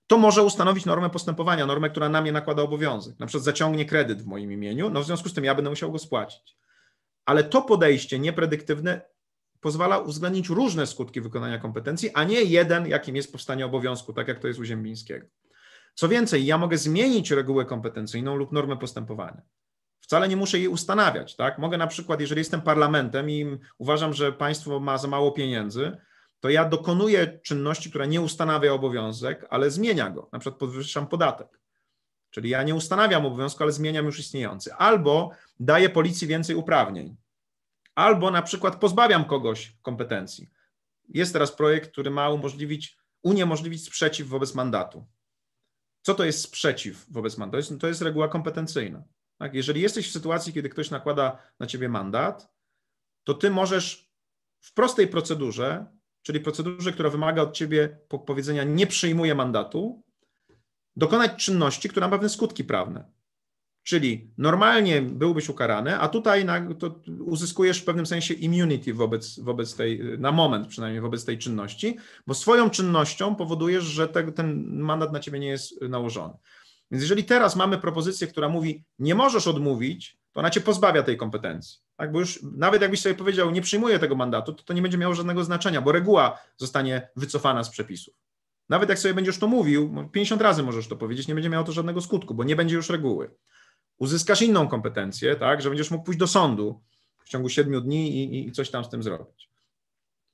to może ustanowić normę postępowania, normę, która na mnie nakłada obowiązek. Na przykład zaciągnie kredyt w moim imieniu, no w związku z tym ja będę musiał go spłacić. Ale to podejście niepredyktywne pozwala uwzględnić różne skutki wykonania kompetencji, a nie jeden, jakim jest powstanie obowiązku, tak jak to jest u Ziembińskiego. Co więcej, ja mogę zmienić regułę kompetencyjną lub normę postępowania wcale nie muszę jej ustanawiać. Tak? Mogę na przykład, jeżeli jestem parlamentem i uważam, że państwo ma za mało pieniędzy, to ja dokonuję czynności, która nie ustanawia obowiązek, ale zmienia go. Na przykład podwyższam podatek. Czyli ja nie ustanawiam obowiązku, ale zmieniam już istniejący. Albo daję policji więcej uprawnień. Albo na przykład pozbawiam kogoś kompetencji. Jest teraz projekt, który ma umożliwić, uniemożliwić sprzeciw wobec mandatu. Co to jest sprzeciw wobec mandatu? To jest, to jest reguła kompetencyjna. Tak? Jeżeli jesteś w sytuacji, kiedy ktoś nakłada na ciebie mandat, to ty możesz w prostej procedurze, czyli procedurze, która wymaga od ciebie powiedzenia nie przyjmuję mandatu, dokonać czynności, która ma pewne skutki prawne. Czyli normalnie byłbyś ukarany, a tutaj na, uzyskujesz w pewnym sensie immunity wobec, wobec tej, na moment przynajmniej wobec tej czynności, bo swoją czynnością powodujesz, że te, ten mandat na ciebie nie jest nałożony. Więc jeżeli teraz mamy propozycję, która mówi, nie możesz odmówić, to ona cię pozbawia tej kompetencji. Tak, bo już nawet jakbyś sobie powiedział, nie przyjmuję tego mandatu, to to nie będzie miało żadnego znaczenia, bo reguła zostanie wycofana z przepisów. Nawet jak sobie będziesz to mówił, 50 razy możesz to powiedzieć, nie będzie miało to żadnego skutku, bo nie będzie już reguły. Uzyskasz inną kompetencję, tak, że będziesz mógł pójść do sądu w ciągu 7 dni i, i coś tam z tym zrobić.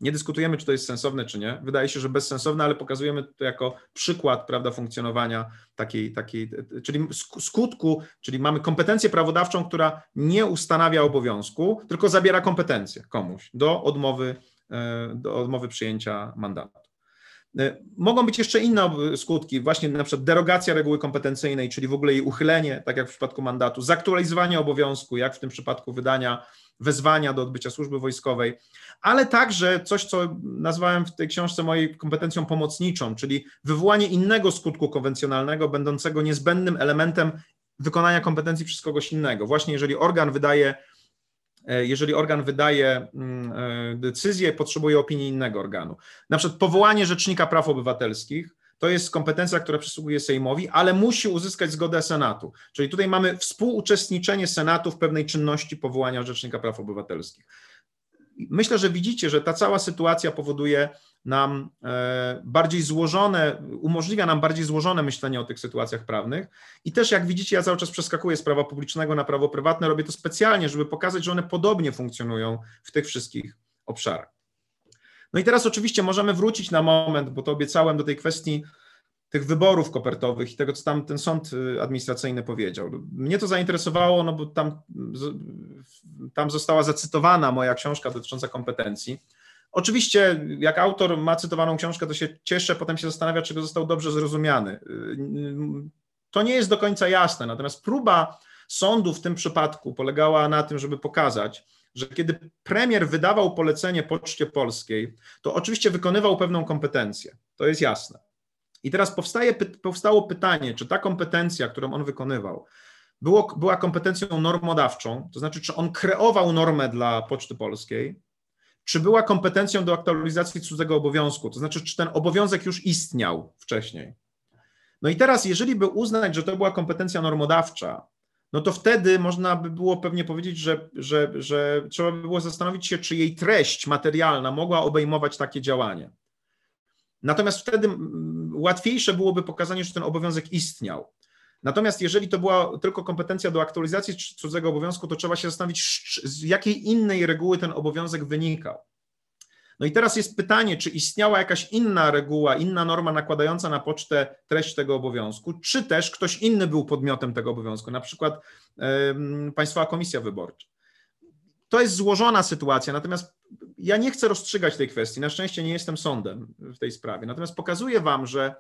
Nie dyskutujemy, czy to jest sensowne, czy nie. Wydaje się, że bezsensowne, ale pokazujemy to jako przykład prawda, funkcjonowania takiej, takiej, czyli skutku, czyli mamy kompetencję prawodawczą, która nie ustanawia obowiązku, tylko zabiera kompetencję komuś do odmowy, e, do odmowy przyjęcia mandatu. E, mogą być jeszcze inne skutki, właśnie na przykład derogacja reguły kompetencyjnej, czyli w ogóle jej uchylenie, tak jak w przypadku mandatu, zaktualizowanie obowiązku, jak w tym przypadku wydania wezwania do odbycia służby wojskowej, ale także coś, co nazwałem w tej książce mojej kompetencją pomocniczą, czyli wywołanie innego skutku konwencjonalnego, będącego niezbędnym elementem wykonania kompetencji przez kogoś innego. Właśnie jeżeli organ wydaje e, jeżeli organ wydaje mm, e, decyzję, potrzebuje opinii innego organu. Na przykład powołanie Rzecznika Praw Obywatelskich to jest kompetencja, która przysługuje Sejmowi, ale musi uzyskać zgodę Senatu. Czyli tutaj mamy współuczestniczenie Senatu w pewnej czynności powołania Rzecznika Praw Obywatelskich. Myślę, że widzicie, że ta cała sytuacja powoduje nam e, bardziej złożone, umożliwia nam bardziej złożone myślenie o tych sytuacjach prawnych. I też, jak widzicie, ja cały czas przeskakuję z prawa publicznego na prawo prywatne. Robię to specjalnie, żeby pokazać, że one podobnie funkcjonują w tych wszystkich obszarach. No i teraz oczywiście możemy wrócić na moment, bo to obiecałem do tej kwestii tych wyborów kopertowych i tego, co tam ten sąd y, administracyjny powiedział. Mnie to zainteresowało, no bo tam, tam została zacytowana moja książka dotycząca kompetencji. Oczywiście, jak autor ma cytowaną książkę, to się cieszę, potem się zastanawia, czy go został dobrze zrozumiany. Y, y, to nie jest do końca jasne, natomiast próba sądu w tym przypadku polegała na tym, żeby pokazać, że kiedy premier wydawał polecenie Poczcie Polskiej, to oczywiście wykonywał pewną kompetencję. To jest jasne. I teraz powstaje, powstało pytanie, czy ta kompetencja, którą on wykonywał, było, była kompetencją normodawczą, to znaczy, czy on kreował normę dla Poczty Polskiej, czy była kompetencją do aktualizacji cudzego obowiązku, to znaczy, czy ten obowiązek już istniał wcześniej. No i teraz, jeżeli by uznać, że to była kompetencja normodawcza, no to wtedy można by było pewnie powiedzieć, że, że, że trzeba by było zastanowić się, czy jej treść materialna mogła obejmować takie działanie. Natomiast wtedy mm, łatwiejsze byłoby pokazanie, że ten obowiązek istniał. Natomiast jeżeli to była tylko kompetencja do aktualizacji cudzego obowiązku, to trzeba się zastanowić, z jakiej innej reguły ten obowiązek wynikał. No i teraz jest pytanie, czy istniała jakaś inna reguła, inna norma nakładająca na pocztę treść tego obowiązku, czy też ktoś inny był podmiotem tego obowiązku, na przykład yy, Państwowa Komisja Wyborcza. To jest złożona sytuacja, natomiast ja nie chcę rozstrzygać tej kwestii. Na szczęście nie jestem sądem w tej sprawie. Natomiast pokazuję Wam, że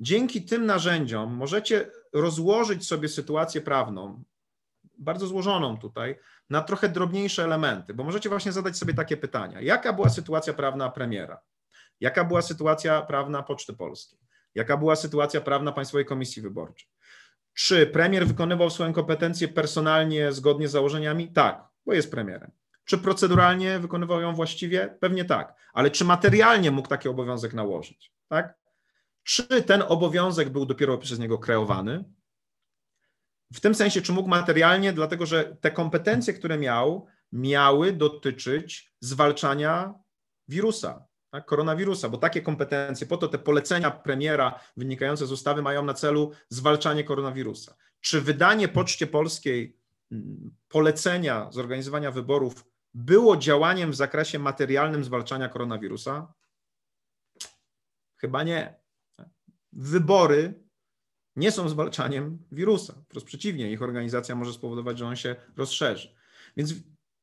dzięki tym narzędziom możecie rozłożyć sobie sytuację prawną bardzo złożoną tutaj na trochę drobniejsze elementy, bo możecie właśnie zadać sobie takie pytania. Jaka była sytuacja prawna premiera? Jaka była sytuacja prawna Poczty Polskiej? Jaka była sytuacja prawna Państwowej Komisji Wyborczej? Czy premier wykonywał swoją kompetencję personalnie zgodnie z założeniami? Tak, bo jest premierem. Czy proceduralnie wykonywał ją właściwie? Pewnie tak, ale czy materialnie mógł taki obowiązek nałożyć? Tak? Czy ten obowiązek był dopiero przez niego kreowany? W tym sensie, czy mógł materialnie, dlatego że te kompetencje, które miał, miały dotyczyć zwalczania wirusa, tak, koronawirusa, bo takie kompetencje, po to te polecenia premiera wynikające z ustawy mają na celu zwalczanie koronawirusa. Czy wydanie Poczcie Polskiej mm, polecenia zorganizowania wyborów było działaniem w zakresie materialnym zwalczania koronawirusa? Chyba nie. Wybory nie są zwalczaniem wirusa. Wprost przeciwnie, ich organizacja może spowodować, że on się rozszerzy. Więc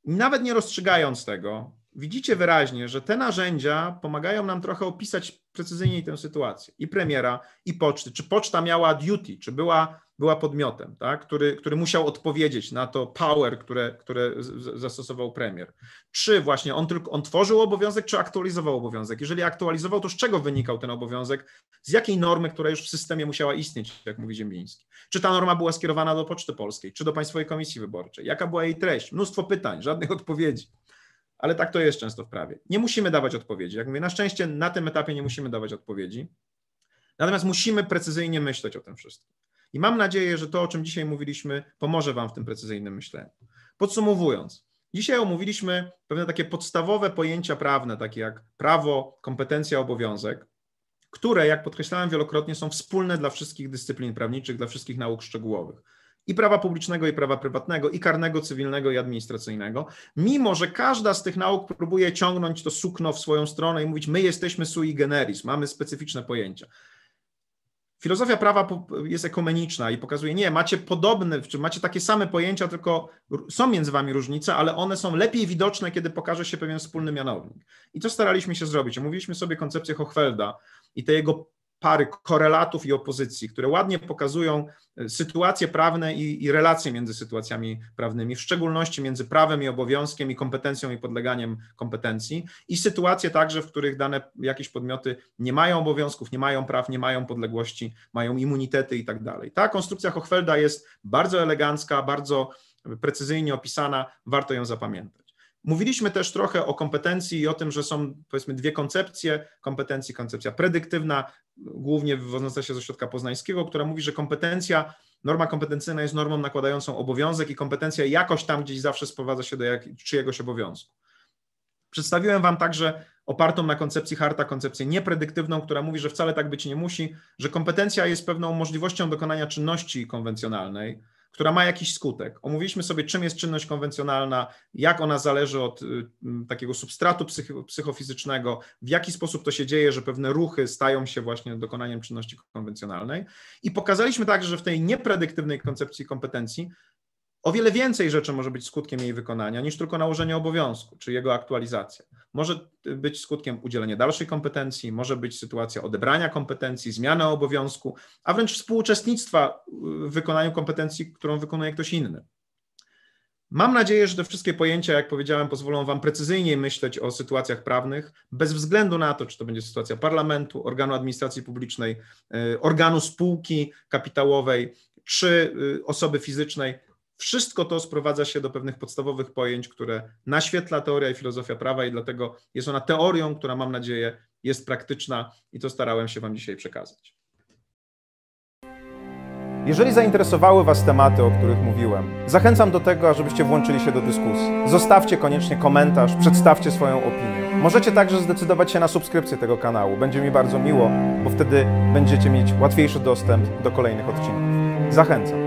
nawet nie rozstrzygając tego, widzicie wyraźnie, że te narzędzia pomagają nam trochę opisać precyzyjniej tę sytuację. I premiera, i poczty. Czy poczta miała duty, czy była, była podmiotem, tak? który, który musiał odpowiedzieć na to power, które, które zastosował premier. Czy właśnie on tylko on tworzył obowiązek, czy aktualizował obowiązek? Jeżeli aktualizował, to z czego wynikał ten obowiązek? Z jakiej normy, która już w systemie musiała istnieć, jak mówi Ziembiński? Czy ta norma była skierowana do Poczty Polskiej, czy do Państwowej Komisji Wyborczej? Jaka była jej treść? Mnóstwo pytań, żadnych odpowiedzi ale tak to jest często w prawie. Nie musimy dawać odpowiedzi. Jak mówię, na szczęście na tym etapie nie musimy dawać odpowiedzi. Natomiast musimy precyzyjnie myśleć o tym wszystkim. I mam nadzieję, że to, o czym dzisiaj mówiliśmy, pomoże Wam w tym precyzyjnym myśleniu. Podsumowując, dzisiaj omówiliśmy pewne takie podstawowe pojęcia prawne, takie jak prawo, kompetencja, obowiązek, które, jak podkreślałem wielokrotnie, są wspólne dla wszystkich dyscyplin prawniczych, dla wszystkich nauk szczegółowych i prawa publicznego, i prawa prywatnego, i karnego, cywilnego, i administracyjnego, mimo że każda z tych nauk próbuje ciągnąć to sukno w swoją stronę i mówić, my jesteśmy sui generis, mamy specyficzne pojęcia. Filozofia prawa jest ekumeniczna i pokazuje, nie, macie podobne, czy macie takie same pojęcia, tylko są między wami różnice, ale one są lepiej widoczne, kiedy pokaże się pewien wspólny mianownik. I to staraliśmy się zrobić. Omówiliśmy sobie koncepcję Hochfelda i te jego pary korelatów i opozycji, które ładnie pokazują e, sytuacje prawne i, i, relacje między sytuacjami prawnymi, w szczególności między prawem i obowiązkiem i kompetencją i podleganiem kompetencji i sytuacje także, w których dane jakieś podmioty nie mają obowiązków, nie mają praw, nie mają podległości, mają immunitety i tak dalej. Ta konstrukcja Hochfelda jest bardzo elegancka, bardzo precyzyjnie opisana, warto ją zapamiętać. Mówiliśmy też trochę o kompetencji i o tym, że są powiedzmy dwie koncepcje kompetencji. Koncepcja predyktywna, głównie wywodząca się ze środka poznańskiego, która mówi, że kompetencja, norma kompetencyjna jest normą nakładającą obowiązek i kompetencja jakoś tam gdzieś zawsze sprowadza się do jak, czyjegoś obowiązku. Przedstawiłem Wam także opartą na koncepcji harta koncepcję niepredyktywną, która mówi, że wcale tak być nie musi, że kompetencja jest pewną możliwością dokonania czynności konwencjonalnej, która ma jakiś skutek. Omówiliśmy sobie, czym jest czynność konwencjonalna, jak ona zależy od y, takiego substratu psychofizycznego, w jaki sposób to się dzieje, że pewne ruchy stają się właśnie dokonaniem czynności konwencjonalnej. I pokazaliśmy także, że w tej niepredyktywnej koncepcji kompetencji o wiele więcej rzeczy może być skutkiem jej wykonania niż tylko nałożenie obowiązku czy jego aktualizacja. Może być skutkiem udzielenie dalszej kompetencji, może być sytuacja odebrania kompetencji, zmiana obowiązku, a wręcz współuczestnictwa w wykonaniu kompetencji, którą wykonuje ktoś inny. Mam nadzieję, że te wszystkie pojęcia, jak powiedziałem, pozwolą Wam precyzyjniej myśleć o sytuacjach prawnych, bez względu na to, czy to będzie sytuacja parlamentu, organu administracji publicznej, y, organu spółki kapitałowej czy y, osoby fizycznej. Wszystko to sprowadza się do pewnych podstawowych pojęć, które naświetla teoria i filozofia prawa, i dlatego jest ona teorią, która mam nadzieję jest praktyczna, i to starałem się Wam dzisiaj przekazać. Jeżeli zainteresowały Was tematy, o których mówiłem, zachęcam do tego, abyście włączyli się do dyskusji. Zostawcie koniecznie komentarz, przedstawcie swoją opinię. Możecie także zdecydować się na subskrypcję tego kanału. Będzie mi bardzo miło, bo wtedy będziecie mieć łatwiejszy dostęp do kolejnych odcinków. Zachęcam.